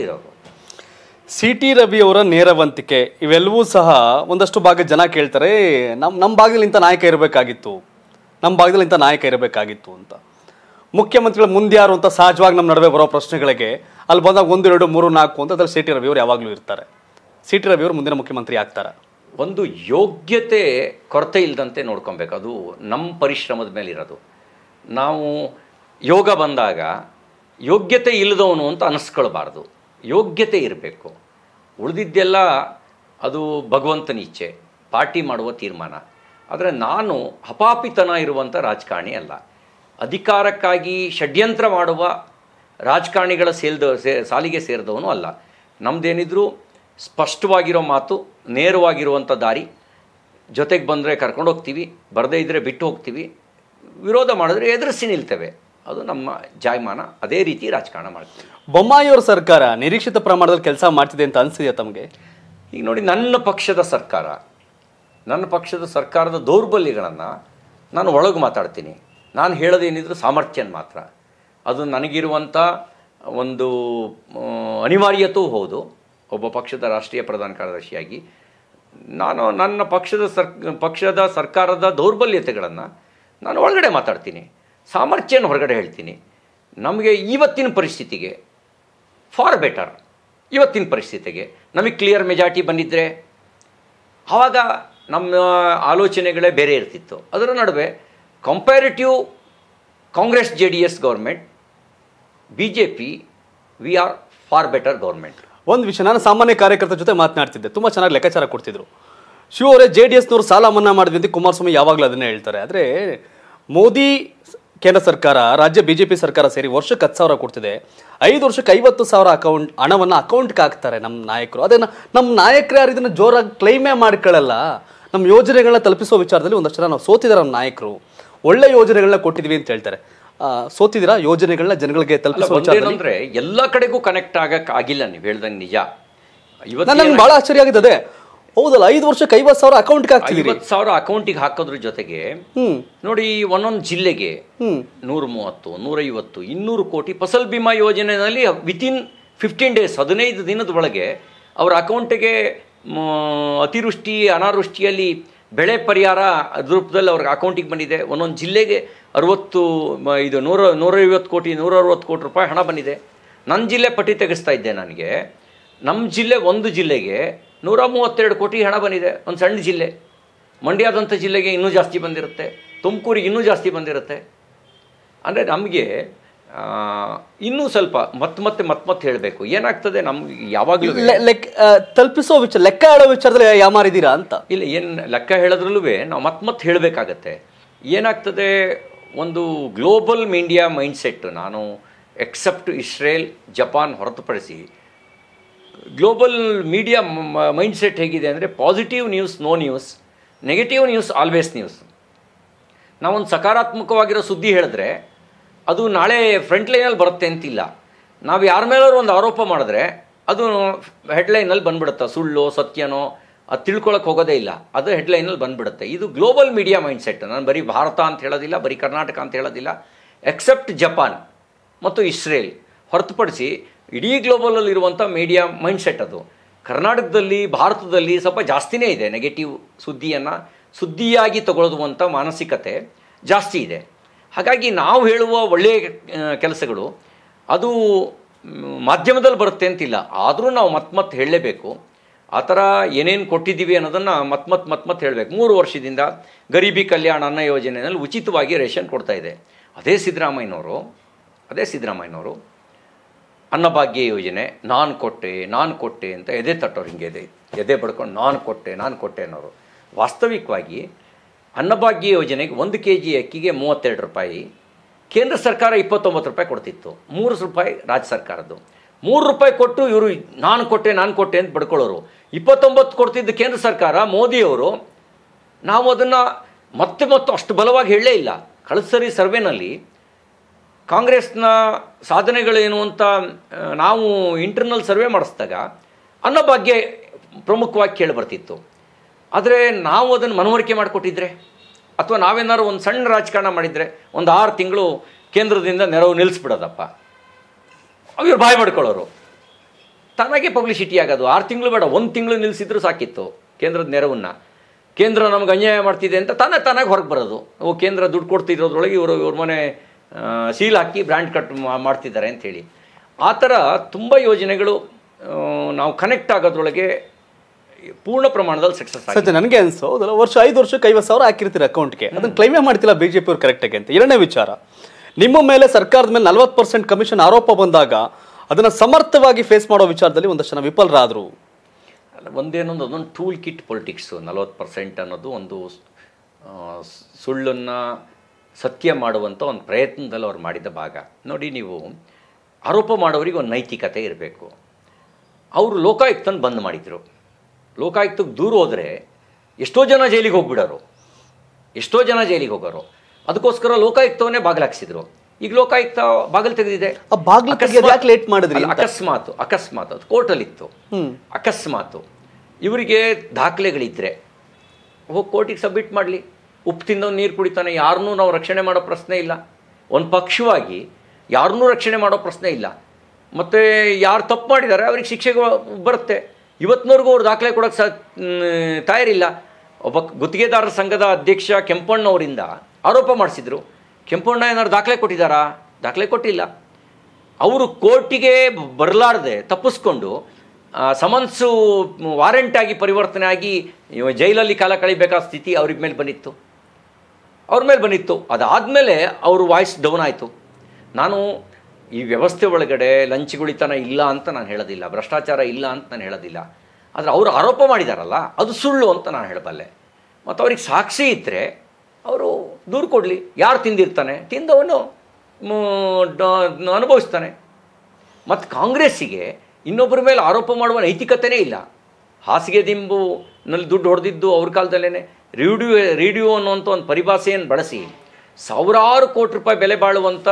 ಇರೋರು ಸಿ ಟಿ ರವಿಯವರ ನೇರವಂತಿಕೆ ಇವೆಲ್ಲವೂ ಸಹ ಒಂದಷ್ಟು
ಭಾಗ ಜನ ಕೇಳ್ತಾರೆ ನಮ್ಮ ನಮ್ಮ ಭಾಗದಲ್ಲಿ ಇಂಥ ನಾಯಕ ಇರಬೇಕಾಗಿತ್ತು ನಮ್ಮ ಭಾಗದಲ್ಲಿ ಇಂಥ ನಾಯಕ ಇರಬೇಕಾಗಿತ್ತು ಅಂತ ಮುಖ್ಯಮಂತ್ರಿಗಳ ಮುಂದೆ ಯಾರು ಅಂತ ಸಹಜವಾಗಿ ನಮ್ಮ ನಡುವೆ ಬರೋ ಪ್ರಶ್ನೆಗಳಿಗೆ ಅಲ್ಲಿ ಬಂದಾಗ ಎರಡು ಮೂರು ನಾಲ್ಕು ಅಂತ ಅದರಲ್ಲಿ ಸಿ ಟಿ ರವಿಯವರು ಯಾವಾಗಲೂ ಇರ್ತಾರೆ ಸಿ ಟಿ ರವಿಯವರು ಮುಂದಿನ ಮುಖ್ಯಮಂತ್ರಿ ಆಗ್ತಾರೆ ಒಂದು
ಯೋಗ್ಯತೆ ಕೊರತೆ ಇಲ್ಲದಂತೆ ನೋಡ್ಕೊಬೇಕು ಅದು ನಮ್ಮ ಪರಿಶ್ರಮದ ಮೇಲೆ ಇರೋದು ನಾವು ಯೋಗ ಬಂದಾಗ ಯೋಗ್ಯತೆ ಇಲ್ಲದವನು ಅಂತ ಅನಿಸ್ಕೊಳ್ಬಾರ್ದು ಯೋಗ್ಯತೆ ಇರಬೇಕು ಉಳಿದಿದ್ದೆಲ್ಲ ಅದು ಭಗವಂತನ ಇಚ್ಛೆ ಪಾರ್ಟಿ ಮಾಡುವ ತೀರ್ಮಾನ ಆದರೆ ನಾನು ಹಪಾಪಿತನ ಇರುವಂಥ ರಾಜಕಾರಣಿ ಅಲ್ಲ ಅಧಿಕಾರಕ್ಕಾಗಿ ಷಡ್ಯಂತ್ರ ಮಾಡುವ ರಾಜಕಾರಣಿಗಳ ಸೇಲ್ದ ಸೇ ಸಾಲಿಗೆ ಸೇರಿದವನು ಅಲ್ಲ ನಮ್ಮದೇನಿದ್ರು ಸ್ಪಷ್ಟವಾಗಿರೋ ಮಾತು ನೇರವಾಗಿರುವಂಥ ದಾರಿ ಜೊತೆಗೆ ಬಂದರೆ ಕರ್ಕೊಂಡು ಹೋಗ್ತೀವಿ ಬರದೇ ಇದ್ದರೆ ಬಿಟ್ಟು ಹೋಗ್ತೀವಿ ವಿರೋಧ ಮಾಡಿದ್ರೆ ಎದುರಿಸಿ ನಿಲ್ತೇವೆ ಅದು ನಮ್ಮ ಜಾಯಮಾನ ಅದೇ ರೀತಿ ರಾಜಕಾರಣ ಮಾಡ್ತೀವಿ ಬೊಮ್ಮಾಯಿಯವರ ಸರ್ಕಾರ ನಿರೀಕ್ಷಿತ ಪ್ರಮಾಣದಲ್ಲಿ ಕೆಲಸ ಮಾಡ್ತಿದೆ ಅಂತ ಅನಿಸಿದೆಯಾ ತಮಗೆ ಈಗ ನೋಡಿ ನನ್ನ ಪಕ್ಷದ ಸರ್ಕಾರ ನನ್ನ ಪಕ್ಷದ ಸರ್ಕಾರದ ದೌರ್ಬಲ್ಯಗಳನ್ನು ನಾನು ಒಳಗೆ ಮಾತಾಡ್ತೀನಿ ನಾನು ಹೇಳೋದೇನಿದ್ರು ಸಾಮರ್ಥ್ಯನ ಮಾತ್ರ ಅದು ನನಗಿರುವಂಥ ಒಂದು ಅನಿವಾರ್ಯತೂ ಹೌದು ಒಬ್ಬ ಪಕ್ಷದ ರಾಷ್ಟ್ರೀಯ ಪ್ರಧಾನ ಕಾರ್ಯದರ್ಶಿಯಾಗಿ ನಾನು ನನ್ನ ಪಕ್ಷದ ಸರ್ ಪಕ್ಷದ ಸರ್ಕಾರದ ದೌರ್ಬಲ್ಯತೆಗಳನ್ನು ನಾನು ಒಳಗಡೆ ಮಾತಾಡ್ತೀನಿ ಸಾಮರ್ಥ್ಯನ ಹೊರಗಡೆ ಹೇಳ್ತೀನಿ ನಮಗೆ ಇವತ್ತಿನ ಪರಿಸ್ಥಿತಿಗೆ ಫಾರ್ ಬೆಟರ್ ಇವತ್ತಿನ ಪರಿಸ್ಥಿತಿಗೆ ನಮಗೆ ಕ್ಲಿಯರ್ ಮೆಜಾರಿಟಿ ಬಂದಿದ್ದರೆ ಆವಾಗ ನಮ್ಮ ಆಲೋಚನೆಗಳೇ ಬೇರೆ ಇರ್ತಿತ್ತು ಅದರ ನಡುವೆ comparative Congress J D S government B J P we are
far better government ಒಂದು ವಿಷಯ ನಾನು ಸಾಮಾನ್ಯ ಕಾರ್ಯಕರ್ತರ ಜೊತೆ ಮಾತನಾಡ್ತಿದ್ದೆ ತುಂಬ ಚೆನ್ನಾಗಿ ಲೆಕ್ಕಾಚಾರ ಕೊಡ್ತಿದ್ರು ಶಿವ ಅವರೇ ಜೆ ಡಿ ಎಸ್ನವರು ಸಾಲ ಮನ್ನಾ ಮಾಡಿದ್ವಿ ಅಂತ ಕುಮಾರಸ್ವಾಮಿ ಯಾವಾಗಲೂ ಅದನ್ನೇ ಹೇಳ್ತಾರೆ ಆದರೆ ಮೋದಿ ಕೇಂದ್ರ ಸರ್ಕಾರ ರಾಜ್ಯ ಬಿ ಜೆ ಪಿ ಸರ್ಕಾರ ಸೇರಿ ವರ್ಷಕ್ಕೆ ಹತ್ತು ಸಾವಿರ ಕೊಡ್ತಿದೆ ಐದು ವರ್ಷಕ್ಕೆ ಐವತ್ತು ಸಾವಿರ ಅಕೌಂಟ್ ಹಣವನ್ನು ಅಕೌಂಟ್ಗೆ ಹಾಕ್ತಾರೆ ನಮ್ಮ ನಾಯಕರು ಅದೇ ನಮ್ಮ ನಾಯಕರು ಯಾರು ಇದನ್ನು ಜೋರಾಗಿ ಕ್ಲೈಮೇ ಮಾಡ್ಕೊಳ್ಳಲ್ಲ ನಮ್ಮ ಯೋಜನೆಗಳನ್ನ ತಲುಪಿಸೋ ವಿಚಾರದಲ್ಲಿ ಒಂದಷ್ಟು ಜನ ನಾವು ಸೋತಿದ್ದಾರೆ ನಮ್ಮ ನಾಯಕರು ಒಳ್ಳೆ ಯೋಜನೆಗಳನ್ನ ಕೊಟ್ಟಿದ್ವಿ
ಅಂತ ಹೇಳ್ತಾರೆ ಸೋತಿದ್ದೀರಾ ಯೋಜನೆಗಳನ್ನ ಜನಗಳಿಗೆ ಅಂದ್ರೆ ಎಲ್ಲ ಕಡೆಗೂ ಕನೆಕ್ಟ್ ಆಗಕ್ಕೆ ಆಗಿಲ್ಲ ನೀವು ಹೇಳ್ದಂಗೆ ನಿಜ ಇವತ್ತು ಬಹಳ
ಆಶ್ಚರ್ಯ ಆಗಿದೆ ಅದೇ ಹೌದಲ್ಲ ಐದು ವರ್ಷಕ್ಕೆ ಐವತ್ತು ಸಾವಿರ ಅಕೌಂಟ್ಗೆ ಹಾಕ್ತೀವಿ ಐವತ್ತು
ಸಾವಿರ ಅಕೌಂಟಿಗೆ ಹಾಕೋದ್ರ ಜೊತೆಗೆ ನೋಡಿ ಒಂದೊಂದು ಜಿಲ್ಲೆಗೆ ನೂರ ಮೂವತ್ತು ನೂರೈವತ್ತು ಇನ್ನೂರು ಕೋಟಿ ಫಸಲ್ ಬಿಮಾ ಯೋಜನೆಯಲ್ಲಿ ವಿತಿನ್ ಫಿಫ್ಟೀನ್ ಡೇಸ್ ಹದಿನೈದು ದಿನದ ಒಳಗೆ ಅವರ ಅಕೌಂಟಿಗೆ ಅತಿವೃಷ್ಟಿ ಅನಾವೃಷ್ಟಿಯಲ್ಲಿ ಬೆಳೆ ಪರಿಹಾರ ಅದ್ರ ರೂಪದಲ್ಲಿ ಅವ್ರಿಗೆ ಅಕೌಂಟಿಗೆ ಬಂದಿದೆ ಒಂದೊಂದು ಜಿಲ್ಲೆಗೆ ಅರುವತ್ತು ಇದು ನೂರ ನೂರೈವತ್ತು ಕೋಟಿ ನೂರ ಅರುವತ್ತು ಕೋಟಿ ರೂಪಾಯಿ ಹಣ ಬಂದಿದೆ ನನ್ನ ಜಿಲ್ಲೆ ಪಟ್ಟಿ ತೆಗೆಸ್ತಾ ಇದ್ದೆ ನನಗೆ ನಮ್ಮ ಜಿಲ್ಲೆ ಒಂದು ಜಿಲ್ಲೆಗೆ ನೂರ ಮೂವತ್ತೆರಡು ಕೋಟಿ ಹಣ ಬಂದಿದೆ ಒಂದು ಸಣ್ಣ ಜಿಲ್ಲೆ ಮಂಡ್ಯದಂಥ ಜಿಲ್ಲೆಗೆ ಇನ್ನೂ ಜಾಸ್ತಿ ಬಂದಿರುತ್ತೆ ತುಮಕೂರಿಗೆ ಇನ್ನೂ ಜಾಸ್ತಿ ಬಂದಿರುತ್ತೆ ಅಂದರೆ ನಮಗೆ ಇನ್ನೂ ಸ್ವಲ್ಪ ಮತ್ತೆ ಮತ್ತೆ ಮತ್ತೆ ಮತ್ತೆ ಹೇಳಬೇಕು ಏನಾಗ್ತದೆ ನಮ್ಗೆ ಯಾವಾಗಲೂ ಲೆಕ್ಕ ತಲುಪಿಸೋ ವಿಚಾರ ಲೆಕ್ಕ ಹೇಳೋ ವಿಚಾರದಲ್ಲಿ ಯಾಮಾರಿದ್ದೀರಾ ಅಂತ ಇಲ್ಲ ಏನು ಲೆಕ್ಕ ಹೇಳೋದ್ರಲ್ಲೂ ನಾವು ಮತ್ತೆ ಮತ್ತೆ ಹೇಳಬೇಕಾಗತ್ತೆ ಏನಾಗ್ತದೆ ಒಂದು ಗ್ಲೋಬಲ್ ಮೀಡಿಯಾ ಮೈಂಡ್ಸೆಟ್ ನಾನು ಎಕ್ಸೆಪ್ಟ್ ಇಸ್ರೇಲ್ ಜಪಾನ್ ಹೊರತುಪಡಿಸಿ ಗ್ಲೋಬಲ್ ಮೀಡಿಯಾ ಮೈಂಡ್ಸೆಟ್ ಹೇಗಿದೆ ಅಂದರೆ positive news no news negative news always news ನಾವೊಂದು ಸಕಾರಾತ್ಮಕವಾಗಿರೋ ಸುದ್ದಿ ಹೇಳಿದ್ರೆ ಅದು ನಾಳೆ ಫ್ರಂಟ್ ಲೈನಲ್ಲಿ ಬರುತ್ತೆ ಅಂತಿಲ್ಲ ನಾವು ಯಾರ ಮೇಲಾದ್ರು ಒಂದು ಆರೋಪ ಮಾಡಿದ್ರೆ ಅದು ಹೆಡ್ಲೈನಲ್ಲಿ ಬಂದ್ಬಿಡುತ್ತೆ ಸುಳ್ಳು ಸತ್ಯನೋ ಅದು ತಿಳ್ಕೊಳಕ್ಕೆ ಹೋಗೋದೇ ಇಲ್ಲ ಅದು ಹೆಡ್ಲೈನಲ್ಲಿ ಬಂದ್ಬಿಡುತ್ತೆ ಇದು ಗ್ಲೋಬಲ್ ಮೀಡಿಯಾ ಮೈಂಡ್ಸೆಟ್ ನಾನು ಬರೀ ಭಾರತ ಅಂತ ಹೇಳೋದಿಲ್ಲ ಬರೀ ಕರ್ನಾಟಕ ಅಂತ ಹೇಳೋದಿಲ್ಲ ಎಕ್ಸೆಪ್ಟ್ ಜಪಾನ್ ಮತ್ತು ಇಸ್ರೇಲ್ ಹೊರತುಪಡಿಸಿ ಇಡೀ ಗ್ಲೋಬಲಲ್ಲಿರುವಂಥ ಮೀಡಿಯಾ ಮೈಂಡ್ಸೆಟ್ ಅದು ಕರ್ನಾಟಕದಲ್ಲಿ ಭಾರತದಲ್ಲಿ ಸ್ವಲ್ಪ ಜಾಸ್ತಿನೇ ಇದೆ ನೆಗೆಟಿವ್ ಸುದ್ದಿಯನ್ನು ಸುದ್ದಿಯಾಗಿ ತಗೊಳ್ಳುವಂಥ ಮಾನಸಿಕತೆ ಜಾಸ್ತಿ ಇದೆ ಹಾಗಾಗಿ ನಾವು ಹೇಳುವ ಒಳ್ಳೆಯ ಕೆಲಸಗಳು ಅದು ಮಾಧ್ಯಮದಲ್ಲಿ ಬರುತ್ತೆ ಅಂತಿಲ್ಲ ಆದರೂ ನಾವು ಮತ್ತೆ ಮತ್ತೆ ಹೇಳಲೇಬೇಕು ಆ ಥರ ಏನೇನು ಕೊಟ್ಟಿದ್ದೀವಿ ಅನ್ನೋದನ್ನು ಮತ್ತೆ ಮತ್ತೆ ಮತ್ತೆ ಮತ್ತೆ ಹೇಳಬೇಕು ಮೂರು ವರ್ಷದಿಂದ ಗರೀಬಿ ಕಲ್ಯಾಣ ಅನ್ನ ಯೋಜನೆಯಲ್ಲಿ ಉಚಿತವಾಗಿ ರೇಷನ್ ಕೊಡ್ತಾ ಇದೆ ಅದೇ ಸಿದ್ದರಾಮಯ್ಯನವರು ಅದೇ ಸಿದ್ದರಾಮಯ್ಯನವರು ಅನ್ನಭಾಗ್ಯ ಯೋಜನೆ ನಾನು ಕೊಟ್ಟೆ ನಾನು ಕೊಟ್ಟೆ ಅಂತ ಎದೆ ತಟ್ಟೋರು ಹಿಂಗೆ ಎದೆ ಎದೆ ಬಡ್ಕೊಂಡು ನಾನು ಕೊಟ್ಟೆ ನಾನು ಕೊಟ್ಟೆ ಅನ್ನೋರು ವಾಸ್ತವಿಕವಾಗಿ ಅನ್ನಭಾಗ್ಯ ಯೋಜನೆಗೆ ಒಂದು ಕೆ ಜಿ ಅಕ್ಕಿಗೆ ಮೂವತ್ತೆರಡು ರೂಪಾಯಿ ಕೇಂದ್ರ ಸರ್ಕಾರ ಇಪ್ಪತ್ತೊಂಬತ್ತು ರೂಪಾಯಿ ಕೊಡ್ತಿತ್ತು ಮೂರು ರೂಪಾಯಿ ರಾಜ್ಯ ಸರ್ಕಾರದ್ದು ಮೂರು ರೂಪಾಯಿ ಕೊಟ್ಟು ಇವರು ನಾನು ಕೊಟ್ಟೆ ನಾನು ಕೊಟ್ಟೆ ಅಂತ ಬಡ್ಕೊಳ್ಳೋರು ಇಪ್ಪತ್ತೊಂಬತ್ತು ಕೊಡ್ತಿದ್ದ ಕೇಂದ್ರ ಸರ್ಕಾರ ಮೋದಿಯವರು ನಾವು ಅದನ್ನು ಮತ್ತೆ ಮತ್ತೆ ಅಷ್ಟು ಬಲವಾಗಿ ಹೇಳಲೇ ಇಲ್ಲ ಕಳಸರಿ ಸರ್ವೇನಲ್ಲಿ ಸರ್ವೆನಲ್ಲಿ ಕಾಂಗ್ರೆಸ್ನ ಸಾಧನೆಗಳೇನು ಅಂತ ನಾವು ಇಂಟರ್ನಲ್ ಸರ್ವೆ ಮಾಡಿಸಿದಾಗ ಅನ್ನಭಾಗ್ಯ ಪ್ರಮುಖವಾಗಿ ಕೇಳಿಬರ್ತಿತ್ತು ಆದರೆ ನಾವು ಅದನ್ನು ಮನವರಿಕೆ ಮಾಡಿಕೊಟ್ಟಿದ್ರೆ ಅಥವಾ ನಾವೇನಾದ್ರು ಒಂದು ಸಣ್ಣ ರಾಜಕಾರಣ ಮಾಡಿದರೆ ಒಂದು ಆರು ತಿಂಗಳು ಕೇಂದ್ರದಿಂದ ನೆರವು ನಿಲ್ಲಿಸ್ಬಿಡೋದಪ್ಪ ಅವ್ರು ಬಾಯ್ ಮಾಡ್ಕೊಳ್ಳೋರು ತನಗೆ ಪಬ್ಲಿಸಿಟಿ ಆಗೋದು ಆರು ತಿಂಗಳು ಬೇಡ ಒಂದು ತಿಂಗಳು ನಿಲ್ಲಿಸಿದ್ರು ಸಾಕಿತ್ತು ಕೇಂದ್ರದ ನೆರವನ್ನು ಕೇಂದ್ರ ನಮ್ಗೆ ಅನ್ಯಾಯ ಮಾಡ್ತಿದೆ ಅಂತ ತಾನೇ ತನಗೆ ಹೊರಗೆ ಬರೋದು ಓ ಕೇಂದ್ರ ದುಡ್ಡು ಕೊಡ್ತಿರೋದ್ರೊಳಗೆ ಇವರು ಇವ್ರ ಮನೆ ಸೀಲ್ ಹಾಕಿ ಬ್ರ್ಯಾಂಡ್ ಕಟ್ ಮಾಡ್ತಿದ್ದಾರೆ ಅಂಥೇಳಿ ಆ ಥರ ತುಂಬ ಯೋಜನೆಗಳು ನಾವು ಕನೆಕ್ಟ್ ಆಗೋದ್ರೊಳಗೆ ಪೂರ್ಣ ಪ್ರಮಾಣದಲ್ಲಿ ಸಕ್ಸಸ್ ಸತ್ಯ ನನಗೆ
ಅನ್ಸೋ ವರ್ಷ ಐದು ವರ್ಷಕ್ಕೆ ಐವತ್ತು ಸಾವಿರ ಹಾಕಿರ್ತೀರ ಅಕೌಂಟ್ಗೆ ಅದನ್ನು ಕ್ಲೈಮೇ ಮಾಡ್ತಿಲ್ಲ ಬಿ ಜೆ ಪಿಯವ್ರು ಕರೆಕ್ಟಾಗಿ ಅಂತ ಎರಡನೇ ವಿಚಾರ ನಿಮ್ಮ ಮೇಲೆ ಸರ್ಕಾರದ ಮೇಲೆ ನಲವತ್ತು ಪರ್ಸೆಂಟ್ ಕಮಿಷನ್ ಆರೋಪ ಬಂದಾಗ ಅದನ್ನು ಸಮರ್ಥವಾಗಿ ಫೇಸ್
ಮಾಡೋ ವಿಚಾರದಲ್ಲಿ ಒಂದಷ್ಟು ಜನ ವಿಫಲರಾದರು ಒಂದೇನೊಂದು ಅದೊಂದು ಟೂಲ್ ಕಿಟ್ ಪೊಲಿಟಿಕ್ಸು ನಲವತ್ತು ಪರ್ಸೆಂಟ್ ಅನ್ನೋದು ಒಂದು ಸುಳ್ಳನ್ನು ಸತ್ಯ ಮಾಡುವಂಥ ಒಂದು ಪ್ರಯತ್ನದಲ್ಲಿ ಅವ್ರು ಮಾಡಿದ ಭಾಗ ನೋಡಿ ನೀವು ಆರೋಪ ಮಾಡೋರಿಗೆ ಒಂದು ನೈತಿಕತೆ ಇರಬೇಕು ಅವರು ಲೋಕಾಯುಕ್ತನ ಬಂದ್ ಮಾಡಿದರು ಲೋಕಾಯುಕ್ತಕ್ಕೆ ದೂರ ಹೋದರೆ ಎಷ್ಟೋ ಜನ ಜೈಲಿಗೆ ಹೋಗ್ಬಿಡೋರು ಎಷ್ಟೋ ಜನ ಜೈಲಿಗೆ ಹೋಗೋರು ಅದಕ್ಕೋಸ್ಕರ ಲೋಕಾಯುಕ್ತವನ್ನೇ ಬಾಗಿಲಾಕ್ಸಿದ್ರು ಈಗ ಲೋಕಾಯುಕ್ತ ಬಾಗಿಲು ತೆಗೆದಿದೆ ಲೇಟ್ ಮಾಡಿದ್ರಿ ಅಕಸ್ಮಾತ್ ಅಕಸ್ಮಾತ್ ಅದು ಕೋರ್ಟಲ್ಲಿತ್ತು ಅಕಸ್ಮಾತು ಇವರಿಗೆ ದಾಖಲೆಗಳಿದ್ದರೆ ಹೋಗಿ ಕೋರ್ಟಿಗೆ ಸಬ್ಮಿಟ್ ಮಾಡಲಿ ಉಪ್ಪು ತಿಂದವ್ ನೀರು ಕುಡಿತಾನೆ ಯಾರನ್ನೂ ನಾವು ರಕ್ಷಣೆ ಮಾಡೋ ಪ್ರಶ್ನೆ ಇಲ್ಲ ಒಂದು ಪಕ್ಷವಾಗಿ ಯಾರನ್ನೂ ರಕ್ಷಣೆ ಮಾಡೋ ಪ್ರಶ್ನೆ ಇಲ್ಲ ಮತ್ತು ಯಾರು ತಪ್ಪು ಮಾಡಿದ್ದಾರೆ ಅವ್ರಿಗೆ ಶಿಕ್ಷೆಗೆ ಬರುತ್ತೆ ಇವತ್ತಿನವರೆಗೂ ಅವ್ರು ದಾಖಲೆ ಕೊಡೋಕ್ಕೆ ಸ ತಯಾರಿಲ್ಲ ಒಬ್ಬ ಗುತ್ತಿಗೆದಾರರ ಸಂಘದ ಅಧ್ಯಕ್ಷ ಕೆಂಪಣ್ಣವರಿಂದ ಆರೋಪ ಮಾಡಿಸಿದರು ಕೆಂಪಣ್ಣ ಏನಾದ್ರು ದಾಖಲೆ ಕೊಟ್ಟಿದ್ದಾರಾ ದಾಖಲೆ ಕೊಟ್ಟಿಲ್ಲ ಅವರು ಕೋರ್ಟಿಗೆ ಬರಲಾರದೆ ತಪ್ಪಿಸ್ಕೊಂಡು ಸಮನ್ಸು ವಾರೆಂಟಾಗಿ ಪರಿವರ್ತನೆ ಆಗಿ ಜೈಲಲ್ಲಿ ಕಾಲ ಕಳಿಬೇಕಾದ ಸ್ಥಿತಿ ಅವ್ರಿಗೆ ಮೇಲೆ ಬಂದಿತ್ತು ಅವ್ರ ಮೇಲೆ ಬಂದಿತ್ತು ಅದಾದಮೇಲೆ ಅವರು ವಾಯ್ಸ್ ಡೌನ್ ಆಯಿತು ನಾನು ಈ ವ್ಯವಸ್ಥೆ ಒಳಗಡೆ ಲಂಚಗುಳಿತನ ಇಲ್ಲ ಅಂತ ನಾನು ಹೇಳೋದಿಲ್ಲ ಭ್ರಷ್ಟಾಚಾರ ಇಲ್ಲ ಅಂತ ನಾನು ಹೇಳೋದಿಲ್ಲ ಆದರೆ ಅವರು ಆರೋಪ ಮಾಡಿದಾರಲ್ಲ ಅದು ಸುಳ್ಳು ಅಂತ ನಾನು ಹೇಳಬಲ್ಲೆ ಮತ್ತು ಅವ್ರಿಗೆ ಸಾಕ್ಷಿ ಇದ್ದರೆ ಅವರು ದೂರು ಕೊಡಲಿ ಯಾರು ತಿಂದಿರ್ತಾನೆ ತಿಂದವನು ಅನುಭವಿಸ್ತಾನೆ ಮತ್ತು ಕಾಂಗ್ರೆಸ್ಸಿಗೆ ಇನ್ನೊಬ್ಬರ ಮೇಲೆ ಆರೋಪ ಮಾಡುವ ನೈತಿಕತೆಯೇ ಇಲ್ಲ ಹಾಸಿಗೆ ದಿಂಬು ನಲ್ಲಿ ದುಡ್ಡು ಹೊಡೆದಿದ್ದು ಅವ್ರ ಕಾಲದಲ್ಲೇ ರೇಡಿಯೋ ರೇಡಿಯೋ ಅನ್ನೋಂಥ ಒಂದು ಪರಿಭಾಷೆಯನ್ನು ಬಳಸಿ ಸಾವಿರಾರು ಕೋಟಿ ರೂಪಾಯಿ ಬೆಲೆ ಬಾಳುವಂಥ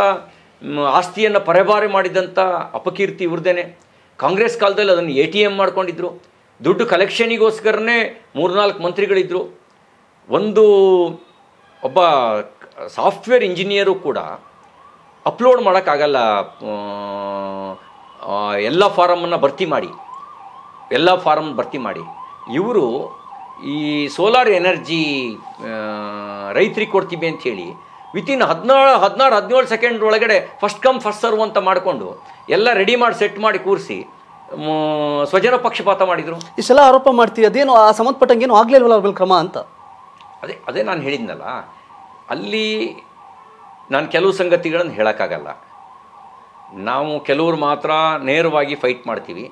ಆಸ್ತಿಯನ್ನು ಪರೆಬಾರಿ ಮಾಡಿದಂಥ ಅಪಕೀರ್ತಿ ಇವ್ರದ್ದೇನೆ ಕಾಂಗ್ರೆಸ್ ಕಾಲದಲ್ಲಿ ಅದನ್ನು ಎ ಟಿ ಎಮ್ ಮಾಡ್ಕೊಂಡಿದ್ರು ದುಡ್ಡು ಕಲೆಕ್ಷನಿಗೋಸ್ಕರನೇ ಮೂರ್ನಾಲ್ಕು ಮಂತ್ರಿಗಳಿದ್ದರು ಒಂದು ಒಬ್ಬ ಸಾಫ್ಟ್ವೇರ್ ಇಂಜಿನಿಯರು ಕೂಡ ಅಪ್ಲೋಡ್ ಮಾಡೋಕ್ಕಾಗಲ್ಲ ಎಲ್ಲ ಫಾರಮನ್ನು ಭರ್ತಿ ಮಾಡಿ ಎಲ್ಲ ಫಾರಮ್ ಭರ್ತಿ ಮಾಡಿ ಇವರು ಈ ಸೋಲಾರ್ ಎನರ್ಜಿ ರೈತರಿಗೆ ಕೊಡ್ತೀವಿ ಅಂಥೇಳಿ ಇನ್ ಹದಿನಾರು ಹದಿನಾರು ಹದಿನೇಳು ಸೆಕೆಂಡ್ ಒಳಗಡೆ ಫಸ್ಟ್ ಕಮ್ ಫಸ್ಟ್ ಸರ್ವ್ ಅಂತ ಮಾಡಿಕೊಂಡು ಎಲ್ಲ ರೆಡಿ ಮಾಡಿ ಸೆಟ್ ಮಾಡಿ ಕೂರಿಸಿ ಸ್ವಜನ ಪಕ್ಷಪಾತ ಮಾಡಿದರು
ಈ ಸಲ ಆರೋಪ ಮಾಡ್ತೀವಿ ಅದೇನು ಆ ಸಂಬಂಧಪಟ್ಟಂಗೇನು ಆಗಲಿಲ್ವಲ್ಲ ಕ್ರಮ
ಅಂತ ಅದೇ ಅದೇ ನಾನು ಹೇಳಿದ್ನಲ್ಲ ಅಲ್ಲಿ ನಾನು ಕೆಲವು ಸಂಗತಿಗಳನ್ನು ಹೇಳೋಕ್ಕಾಗಲ್ಲ ನಾವು ಕೆಲವರು ಮಾತ್ರ ನೇರವಾಗಿ ಫೈಟ್ ಮಾಡ್ತೀವಿ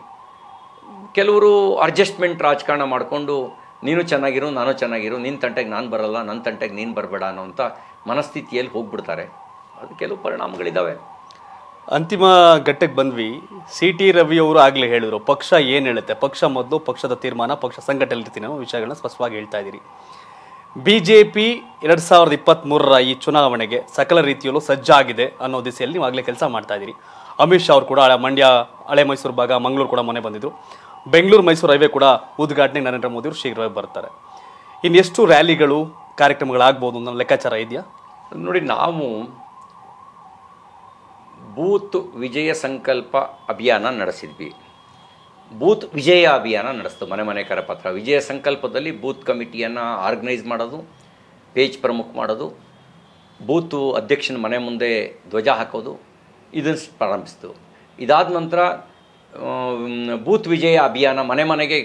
ಕೆಲವರು ಅಡ್ಜಸ್ಟ್ಮೆಂಟ್ ರಾಜಕಾರಣ ಮಾಡಿಕೊಂಡು ನೀನು ಚೆನ್ನಾಗಿರು ನಾನು ಚೆನ್ನಾಗಿರು ನಿನ್ನ ತಂಟೆಗೆ ನಾನು ಬರಲ್ಲ ನನ್ನ ತಂಟೆಗೆ ನೀನು ಬರಬೇಡ ಅಂತ ಮನಸ್ಥಿತಿಯಲ್ಲಿ ಹೋಗ್ಬಿಡ್ತಾರೆ ಅದು ಕೆಲವು ಪರಿಣಾಮಗಳಿದ್ದಾವೆ
ಅಂತಿಮ ಘಟ್ಟಕ್ಕೆ ಬಂದ್ವಿ ಸಿ ಟಿ ರವಿಯವರು ಆಗಲೇ ಹೇಳಿದರು ಪಕ್ಷ ಏನು ಹೇಳುತ್ತೆ ಪಕ್ಷ ಮೊದಲು ಪಕ್ಷದ ತೀರ್ಮಾನ ಪಕ್ಷ ಸಂಘಟನೆ ವಿಷಯಗಳನ್ನ ಸ್ಪಷ್ಟವಾಗಿ ಹೇಳ್ತಾ ಇದ್ದೀರಿ ಬಿ ಜೆ ಪಿ ಎರಡು ಸಾವಿರದ ಇಪ್ಪತ್ತ್ಮೂರರ ಈ ಚುನಾವಣೆಗೆ ಸಕಲ ರೀತಿಯಲ್ಲೂ ಸಜ್ಜಾಗಿದೆ ಅನ್ನೋ ದಿಸೆಯಲ್ಲಿ ನೀವು ಆಗಲೇ ಕೆಲಸ ಮಾಡ್ತಾ ಇದ್ದೀರಿ ಅಮಿತ್ ಶಾ ಅವರು ಕೂಡ ಮಂಡ್ಯ ಹಳೆ ಮೈಸೂರು ಭಾಗ ಮಂಗಳೂರು ಕೂಡ ಮನೆ ಬಂದಿದ್ದರು ಬೆಂಗಳೂರು ಮೈಸೂರು ಹೈವೇ ಕೂಡ ಉದ್ಘಾಟನೆ ನರೇಂದ್ರ ಅವರು ಶೀಘ್ರವೇ ಬರ್ತಾರೆ
ಇನ್ನೆಷ್ಟು ರ್ಯಾಲಿಗಳು ಕಾರ್ಯಕ್ರಮಗಳಾಗ್ಬೋದು ಅನ್ನೋ ಲೆಕ್ಕಾಚಾರ ಇದೆಯಾ ನೋಡಿ ನಾವು ಬೂತ್ ವಿಜಯ ಸಂಕಲ್ಪ ಅಭಿಯಾನ ನಡೆಸಿದ್ವಿ ಬೂತ್ ವಿಜಯ ಅಭಿಯಾನ ನಡೆಸ್ತು ಮನೆ ಮನೆ ಕರಪತ್ರ ವಿಜಯ ಸಂಕಲ್ಪದಲ್ಲಿ ಬೂತ್ ಕಮಿಟಿಯನ್ನು ಆರ್ಗನೈಸ್ ಮಾಡೋದು ಪೇಜ್ ಪ್ರಮುಖ ಮಾಡೋದು ಬೂತು ಅಧ್ಯಕ್ಷನ ಮನೆ ಮುಂದೆ ಧ್ವಜ ಹಾಕೋದು ಇದನ್ನು ಪ್ರಾರಂಭಿಸ್ತು ಇದಾದ ನಂತರ ಬೂತ್ ವಿಜಯ ಅಭಿಯಾನ ಮನೆ ಮನೆಗೆ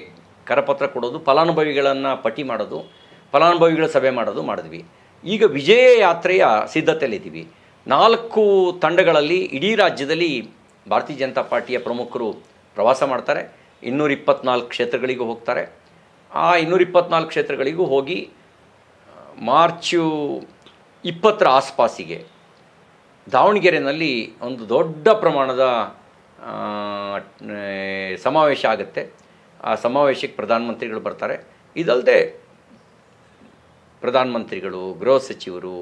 ಕರಪತ್ರ ಕೊಡೋದು ಫಲಾನುಭವಿಗಳನ್ನು ಪಟ್ಟಿ ಮಾಡೋದು ಫಲಾನುಭವಿಗಳ ಸಭೆ ಮಾಡೋದು ಮಾಡಿದ್ವಿ ಈಗ ವಿಜಯ ಯಾತ್ರೆಯ ಸಿದ್ಧತೆಯಲ್ಲಿದ್ದೀವಿ ನಾಲ್ಕು ತಂಡಗಳಲ್ಲಿ ಇಡೀ ರಾಜ್ಯದಲ್ಲಿ ಭಾರತೀಯ ಜನತಾ ಪಾರ್ಟಿಯ ಪ್ರಮುಖರು ಪ್ರವಾಸ ಮಾಡ್ತಾರೆ ಇನ್ನೂರ ಕ್ಷೇತ್ರಗಳಿಗೂ ಹೋಗ್ತಾರೆ ಆ ಇನ್ನೂರ ಕ್ಷೇತ್ರಗಳಿಗೂ ಹೋಗಿ ಮಾರ್ಚು ಇಪ್ಪತ್ತರ ಆಸ್ಪಾಸಿಗೆ ದಾವಣಗೆರೆಯಲ್ಲಿ ಒಂದು ದೊಡ್ಡ ಪ್ರಮಾಣದ ಸಮಾವೇಶ ಆಗುತ್ತೆ ಆ ಸಮಾವೇಶಕ್ಕೆ ಪ್ರಧಾನಮಂತ್ರಿಗಳು ಬರ್ತಾರೆ ಇದಲ್ಲದೆ ಪ್ರಧಾನ ಮಂತ್ರಿಗಳು ಗೃಹ ಸಚಿವರು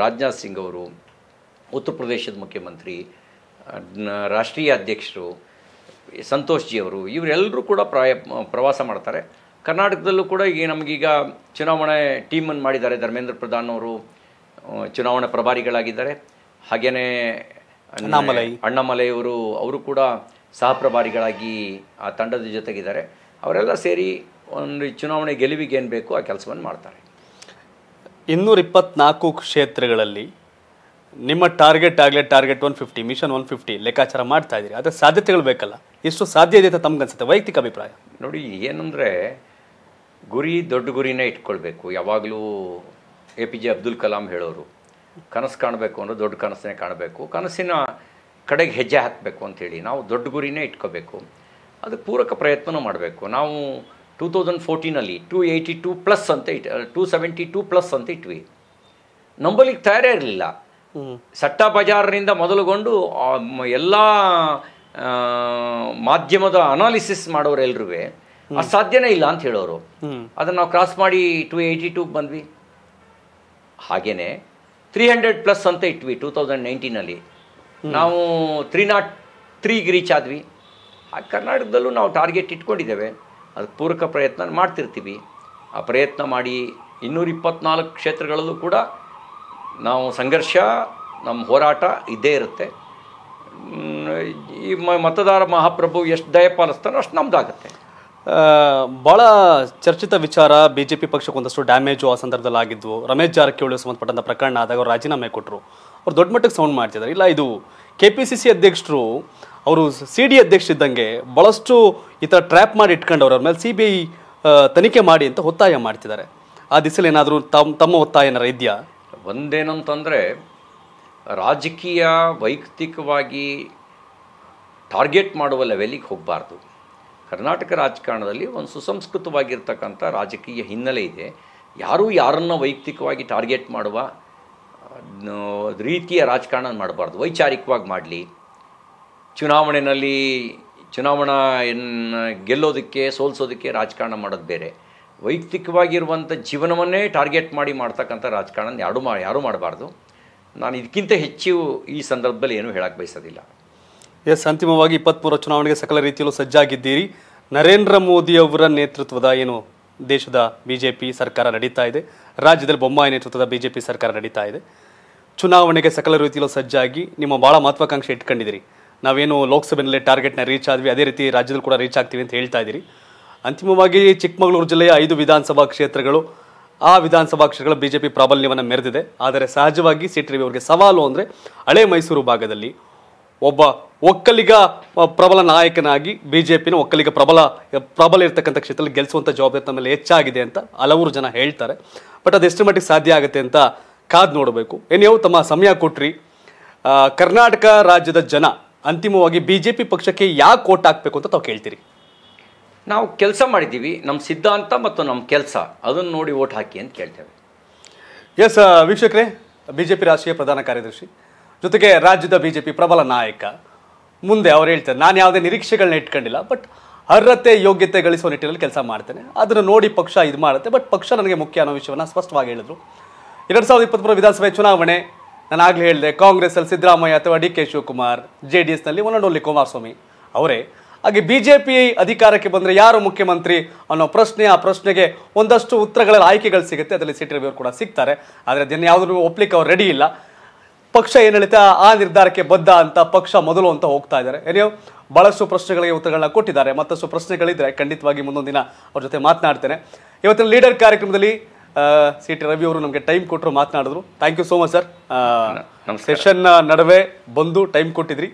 ರಾಜನಾಥ್ ಸಿಂಗ್ ಅವರು ಉತ್ತರ ಪ್ರದೇಶದ ಮುಖ್ಯಮಂತ್ರಿ ರಾಷ್ಟ್ರೀಯ ಅಧ್ಯಕ್ಷರು ಸಂತೋಷ್ ಜಿ ಅವರು ಇವರೆಲ್ಲರೂ ಕೂಡ ಪ್ರಾಯ ಪ್ರವಾಸ ಮಾಡ್ತಾರೆ ಕರ್ನಾಟಕದಲ್ಲೂ ಕೂಡ ಈಗ ನಮಗೀಗ ಚುನಾವಣೆ ಟೀಮನ್ನು ಮಾಡಿದ್ದಾರೆ ಧರ್ಮೇಂದ್ರ ಪ್ರಧಾನ್ ಅವರು ಚುನಾವಣಾ ಪ್ರಭಾರಿಗಳಾಗಿದ್ದಾರೆ ಹಾಗೆಯೇ ಅಣ್ಣಾಮಲೈ ಅಣ್ಣಾಮಲೈಯವರು ಅವರು ಕೂಡ ಸಹ ಪ್ರಭಾರಿಗಳಾಗಿ ಆ ತಂಡದ ಜೊತೆಗಿದ್ದಾರೆ ಅವರೆಲ್ಲ ಸೇರಿ ಒಂದು ಚುನಾವಣೆ ಗೆಲುವಿಗೆ ಏನು ಬೇಕು ಆ ಕೆಲಸವನ್ನು ಮಾಡ್ತಾರೆ ಇನ್ನೂರ ಇಪ್ಪತ್ನಾಲ್ಕು ಕ್ಷೇತ್ರಗಳಲ್ಲಿ ನಿಮ್ಮ
ಟಾರ್ಗೆಟ್ ಆಗಲೇ target one fifty mission one fifty ಲೆಕ್ಕಾಚಾರ ಮಾಡ್ತಾ ಇದ್ದೀರಿ ಅದರ ಸಾಧ್ಯತೆಗಳು ಬೇಕಲ್ಲ ಎಷ್ಟು ಸಾಧ್ಯ
ಇದೆ ಅಂತ ತಮ್ಗನ್ಸುತ್ತೆ ವೈಯಕ್ತಿಕ ಅಭಿಪ್ರಾಯ ನೋಡಿ ಏನಂದರೆ ಗುರಿ ದೊಡ್ಡ ಗುರಿನೇ ಇಟ್ಕೊಳ್ಬೇಕು ಯಾವಾಗಲೂ A P J Abdul Kalam ಹೇಳೋರು ಕನಸು ಕಾಣಬೇಕು ಅಂದರೆ ದೊಡ್ಡ ಕನಸನ್ನೇ ಕಾಣಬೇಕು ಕನಸಿನ ಕಡೆಗೆ ಹೆಜ್ಜೆ ಹಾಕಬೇಕು ಅಂಥೇಳಿ ನಾವು ದೊಡ್ಡ ಗುರಿನೇ ಇಟ್ಕೋಬೇಕು ಅದು ಪೂರಕ ಪ್ರಯತ್ನವೂ ಮಾಡಬೇಕು ನಾವು ಟೂ ತೌಸಂಡ್ ಫೋರ್ಟೀನಲ್ಲಿ ಟೂ ಏಯ್ಟಿ ಟೂ ಪ್ಲಸ್ ಅಂತ ಇಟ್ ಟೂ ಸೆವೆಂಟಿ ಟೂ ಪ್ಲಸ್ ಅಂತ ಇಟ್ವಿ ನಂಬಲಿಕ್ಕೆ ತಯಾರೇ ಇರಲಿಲ್ಲ ಸಟ್ಟ ಬಜಾರ್ನಿಂದ ಮೊದಲುಗೊಂಡು ಎಲ್ಲ ಮಾಧ್ಯಮದ ಅನಾಲಿಸಿಸ್ ಮಾಡೋರು ಎಲ್ರೂ ಅಸಾಧ್ಯನೇ ಇಲ್ಲ ಅಂತ ಹೇಳೋರು ಅದನ್ನು ನಾವು ಕ್ರಾಸ್ ಮಾಡಿ ಟೂ ಏಯ್ಟಿ ಟೂಗೆ ಬಂದ್ವಿ ಹಾಗೆಯೇ ತ್ರೀ ಹಂಡ್ರೆಡ್ ಪ್ಲಸ್ ಅಂತ ಇಟ್ವಿ ಟೂ ತೌಸಂಡ್ ನೈನ್ಟೀನಲ್ಲಿ ನಾವು ತ್ರೀ ನಾಟ್ ತ್ರೀಗೆ ರೀಚ್ ಆದ್ವಿ ಹಾಗೆ ಕರ್ನಾಟಕದಲ್ಲೂ ನಾವು ಟಾರ್ಗೆಟ್ ಇಟ್ಕೊಂಡಿದ್ದೇವೆ ಅದು ಪೂರಕ ಪ್ರಯತ್ನ ಮಾಡ್ತಿರ್ತೀವಿ ಆ ಪ್ರಯತ್ನ ಮಾಡಿ ಇನ್ನೂರ ಕ್ಷೇತ್ರಗಳಲ್ಲೂ ಕೂಡ ನಾವು ಸಂಘರ್ಷ ನಮ್ಮ ಹೋರಾಟ ಇದ್ದೇ ಇರುತ್ತೆ ಈ ಮತದಾರ ಮಹಾಪ್ರಭು ಎಷ್ಟು ದಯ ಪಾಲಿಸ್ತಾನೋ ಅಷ್ಟು ನಮ್ಮದಾಗತ್ತೆ
ಭಾಳ ಚರ್ಚಿತ ವಿಚಾರ ಬಿ ಜೆ ಪಿ ಪಕ್ಷಕ್ಕೆ ಒಂದಷ್ಟು ಡ್ಯಾಮೇಜು ಆ ಸಂದರ್ಭದಲ್ಲಿ ರಮೇಶ್ ಜಾರಕಿಹೊಳಿ ಸಂಬಂಧಪಟ್ಟಂಥ ಪ್ರಕರಣ ಆದಾಗ ಅವ್ರು ರಾಜೀನಾಮೆ ಕೊಟ್ಟರು ಅವ್ರು ದೊಡ್ಡ ಮಟ್ಟಕ್ಕೆ ಸೌಂಡ್ ಮಾಡ್ತಿದ್ದಾರೆ ಇಲ್ಲ ಇದು ಕೆ ಪಿ ಸಿ ಸಿ ಅಧ್ಯಕ್ಷರು ಅವರು ಸಿ ಡಿ ಇದ್ದಂಗೆ ಭಾಳಷ್ಟು ಈ ಥರ ಟ್ರ್ಯಾಪ್ ಮಾಡಿ ಇಟ್ಕೊಂಡು ಅವ್ರ ಮೇಲೆ ಸಿ ಬಿ ಐ ತನಿಖೆ ಮಾಡಿ ಅಂತ ಒತ್ತಾಯ ಮಾಡ್ತಿದ್ದಾರೆ
ಆ ದಿಸಲೇನಾದರೂ ಏನಾದರೂ ತಮ್ಮ ತಮ್ಮ ಒತ್ತಾಯ ಏನಾರ ಇದೆಯಾ ಒಂದೇನಂತಂದರೆ ರಾಜಕೀಯ ವೈಯಕ್ತಿಕವಾಗಿ ಟಾರ್ಗೆಟ್ ಮಾಡುವ ಲೆವೆಲಿಗೆ ಹೋಗಬಾರ್ದು ಕರ್ನಾಟಕ ರಾಜಕಾರಣದಲ್ಲಿ ಒಂದು ಸುಸಂಸ್ಕೃತವಾಗಿರ್ತಕ್ಕಂಥ ರಾಜಕೀಯ ಹಿನ್ನೆಲೆ ಇದೆ ಯಾರೂ ಯಾರನ್ನು ವೈಯಕ್ತಿಕವಾಗಿ ಟಾರ್ಗೆಟ್ ಮಾಡುವ ರೀತಿಯ ರಾಜಕಾರಣ ಮಾಡಬಾರ್ದು ವೈಚಾರಿಕವಾಗಿ ಮಾಡಲಿ ಚುನಾವಣೆಯಲ್ಲಿ ಚುನಾವಣಾ ಗೆಲ್ಲೋದಕ್ಕೆ ಸೋಲ್ಸೋದಕ್ಕೆ ರಾಜಕಾರಣ ಮಾಡೋದು ಬೇರೆ ವೈಯಕ್ತಿಕವಾಗಿರುವಂಥ ಜೀವನವನ್ನೇ ಟಾರ್ಗೆಟ್ ಮಾಡಿ ಮಾಡ್ತಕ್ಕಂಥ ರಾಜಕಾರಣ ಯಾರು ಮಾ ಯಾರೂ ಮಾಡಬಾರ್ದು ನಾನು ಇದಕ್ಕಿಂತ ಹೆಚ್ಚು ಈ ಸಂದರ್ಭದಲ್ಲಿ ಏನೂ ಹೇಳಕ್ಕೆ ಬಯಸೋದಿಲ್ಲ
ಎಸ್ ಅಂತಿಮವಾಗಿ ಇಪ್ಪತ್ತ್ಮೂರ ಚುನಾವಣೆಗೆ ಸಕಲ ರೀತಿಯಲ್ಲೂ ಸಜ್ಜಾಗಿದ್ದೀರಿ ನರೇಂದ್ರ ಮೋದಿಯವರ ನೇತೃತ್ವದ ಏನು ದೇಶದ ಬಿ ಜೆ ಪಿ ಸರ್ಕಾರ ನಡೀತಾ ಇದೆ ರಾಜ್ಯದಲ್ಲಿ ಬೊಮ್ಮಾಯಿ ನೇತೃತ್ವದ ಬಿ ಜೆ ಪಿ ಸರ್ಕಾರ ನಡೀತಾ ಇದೆ ಚುನಾವಣೆಗೆ ಸಕಲ ರೀತಿಯಲ್ಲೂ ಸಜ್ಜಾಗಿ ನಿಮ್ಮ ಭಾಳ ಮಹತ್ವಾಕಾಂಕ್ಷೆ ಇಟ್ಕೊಂಡಿದ್ದೀರಿ ನಾವೇನು ಲೋಕಸಭೆಯಲ್ಲಿ ಟಾರ್ಗೆಟ್ನ ರೀಚ್ ಆದ್ವಿ ಅದೇ ರೀತಿ ರಾಜ್ಯದಲ್ಲಿ ಕೂಡ ರೀಚ್ ಆಗ್ತೀವಿ ಅಂತ ಹೇಳ್ತಾ ಇದ್ದೀರಿ ಅಂತಿಮವಾಗಿ ಚಿಕ್ಕಮಗಳೂರು ಜಿಲ್ಲೆಯ ಐದು ವಿಧಾನಸಭಾ ಕ್ಷೇತ್ರಗಳು ಆ ವಿಧಾನಸಭಾ ಕ್ಷೇತ್ರಗಳ ಬಿಜೆಪಿ ಪ್ರಾಬಲ್ಯವನ್ನು ಮೆರೆದಿದೆ ಆದರೆ ಸಹಜವಾಗಿ ಸಿಟಿ ಅವರಿಗೆ ಸವಾಲು ಅಂದರೆ ಹಳೆ ಮೈಸೂರು ಭಾಗದಲ್ಲಿ ಒಬ್ಬ ಒಕ್ಕಲಿಗ ಪ್ರಬಲ ನಾಯಕನಾಗಿ ಬಿ ಜೆ ಪಿನ ಒಕ್ಕಲಿಗ ಪ್ರಬಲ ಪ್ರಬಲ ಇರ್ತಕ್ಕಂಥ ಕ್ಷೇತ್ರದಲ್ಲಿ ಗೆಲ್ಲಿಸುವಂಥ ಜವಾಬ್ದಾರಿ ತಮ್ಮ ಮೇಲೆ ಹೆಚ್ಚಾಗಿದೆ ಅಂತ ಹಲವರು ಜನ ಹೇಳ್ತಾರೆ ಬಟ್ ಅದು ಎಷ್ಟು ಮಟ್ಟಿಗೆ ಸಾಧ್ಯ ಆಗುತ್ತೆ ಅಂತ ಕಾದು ನೋಡಬೇಕು ನೀವು ತಮ್ಮ ಸಮಯ ಕೊಟ್ರಿ ಕರ್ನಾಟಕ ರಾಜ್ಯದ ಜನ ಅಂತಿಮವಾಗಿ ಬಿಜೆಪಿ ಪಕ್ಷಕ್ಕೆ ಯಾಕೆ ಓಟ್ ಹಾಕಬೇಕು ಅಂತ ತಾವು
ಕೇಳ್ತೀರಿ ನಾವು ಕೆಲಸ ಮಾಡಿದ್ದೀವಿ ನಮ್ಮ ಸಿದ್ಧಾಂತ ಮತ್ತು ನಮ್ಮ ಕೆಲಸ ಅದನ್ನು ನೋಡಿ ಓಟ್ ಹಾಕಿ ಅಂತ ಕೇಳ್ತೇವೆ ಎಸ್ ವೀಕ್ಷಕರೇ ಬಿಜೆಪಿ ರಾಷ್ಟ್ರೀಯ ಪ್ರಧಾನ ಕಾರ್ಯದರ್ಶಿ
ಜೊತೆಗೆ ರಾಜ್ಯದ ಬಿಜೆಪಿ ಪ್ರಬಲ ನಾಯಕ ಮುಂದೆ ಅವ್ರು ಹೇಳ್ತಾರೆ ನಾನು ಯಾವುದೇ ನಿರೀಕ್ಷೆಗಳನ್ನ ಇಟ್ಕೊಂಡಿಲ್ಲ ಬಟ್ ಅರ್ಹತೆ ಯೋಗ್ಯತೆ ಗಳಿಸುವ ನಿಟ್ಟಿನಲ್ಲಿ ಕೆಲಸ ಮಾಡ್ತೇನೆ ಅದನ್ನು ನೋಡಿ ಪಕ್ಷ ಇದು ಮಾಡುತ್ತೆ ಬಟ್ ಪಕ್ಷ ನನಗೆ ಮುಖ್ಯ ಅನ್ನೋ ವಿಷಯವನ್ನು ಸ್ಪಷ್ಟವಾಗಿ ಹೇಳಿದರು ಎರಡು ಸಾವಿರದ ಇಪ್ಪತ್ತ್ಮೂರು ವಿಧಾನಸಭೆ ಚುನಾವಣೆ ನಾನು ಆಗಲೇ ಹೇಳಿದೆ ಕಾಂಗ್ರೆಸ್ಸಲ್ಲಿ ಸಿದ್ದರಾಮಯ್ಯ ಅಥವಾ D K Shivakumar J D ಎಸ್ನಲ್ಲಿ ಒನ್ ಕುಮಾರಸ್ವಾಮಿ ಅವರೇ ಹಾಗೆ ಬಿ ಜೆ ಪಿ ಅಧಿಕಾರಕ್ಕೆ ಬಂದರೆ ಯಾರು ಮುಖ್ಯಮಂತ್ರಿ ಅನ್ನೋ ಪ್ರಶ್ನೆ ಆ ಪ್ರಶ್ನೆಗೆ ಒಂದಷ್ಟು ಉತ್ತರಗಳ ಆಯ್ಕೆಗಳು ಸಿಗುತ್ತೆ ಅದರಲ್ಲಿ ಸಿಟಿ ರವಿ ಅವರು ಕೂಡ ಸಿಗ್ತಾರೆ ಆದರೆ ಅದನ್ನು ಯಾವುದನ್ನು ಒಪ್ಪಲಿಕ್ಕೆ ಅವ್ರು ರೆಡಿ ಇಲ್ಲ ಪಕ್ಷ ಏನು ಹೇಳುತ್ತೆ ಆ ನಿರ್ಧಾರಕ್ಕೆ ಬದ್ಧ ಅಂತ ಪಕ್ಷ ಮೊದಲು ಅಂತ ಹೋಗ್ತಾ ಇದ್ದಾರೆ ಏನೋ ಭಾಳಷ್ಟು ಪ್ರಶ್ನೆಗಳಿಗೆ ಉತ್ತರಗಳನ್ನ ಕೊಟ್ಟಿದ್ದಾರೆ ಮತ್ತಷ್ಟು ಪ್ರಶ್ನೆಗಳಿದ್ದರೆ ಖಂಡಿತವಾಗಿ ಮುಂದೊಂದು ದಿನ ಅವ್ರ ಜೊತೆ ಮಾತನಾಡ್ತೇನೆ ಇವತ್ತಿನ ಲೀಡರ್ ಕಾರ್ಯಕ್ರಮದಲ್ಲಿ ಸಿ ಟಿ ರವಿ ಅವರು ನಮಗೆ ಟೈಮ್ ಕೊಟ್ಟರು ಮಾತನಾಡಿದ್ರು thank you so much sir ನಮ್ಮ ಸೆಷನ್ ನಡುವೆ ಬಂದು ಟೈಮ್ ಕೊಟ್ಟಿದ್ರಿ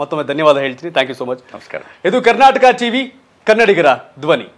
ಮತ್ತೊಮ್ಮೆ ಧನ್ಯವಾದ ಹೇಳ್ತೀನಿ ಥ್ಯಾಂಕ್ ಯು ಸೋ ಮಚ್ ನಮಸ್ಕಾರ ಇದು ಕರ್ನಾಟಕ ಟಿವಿ ಕನ್ನಡಿಗರ ಧ್ವನಿ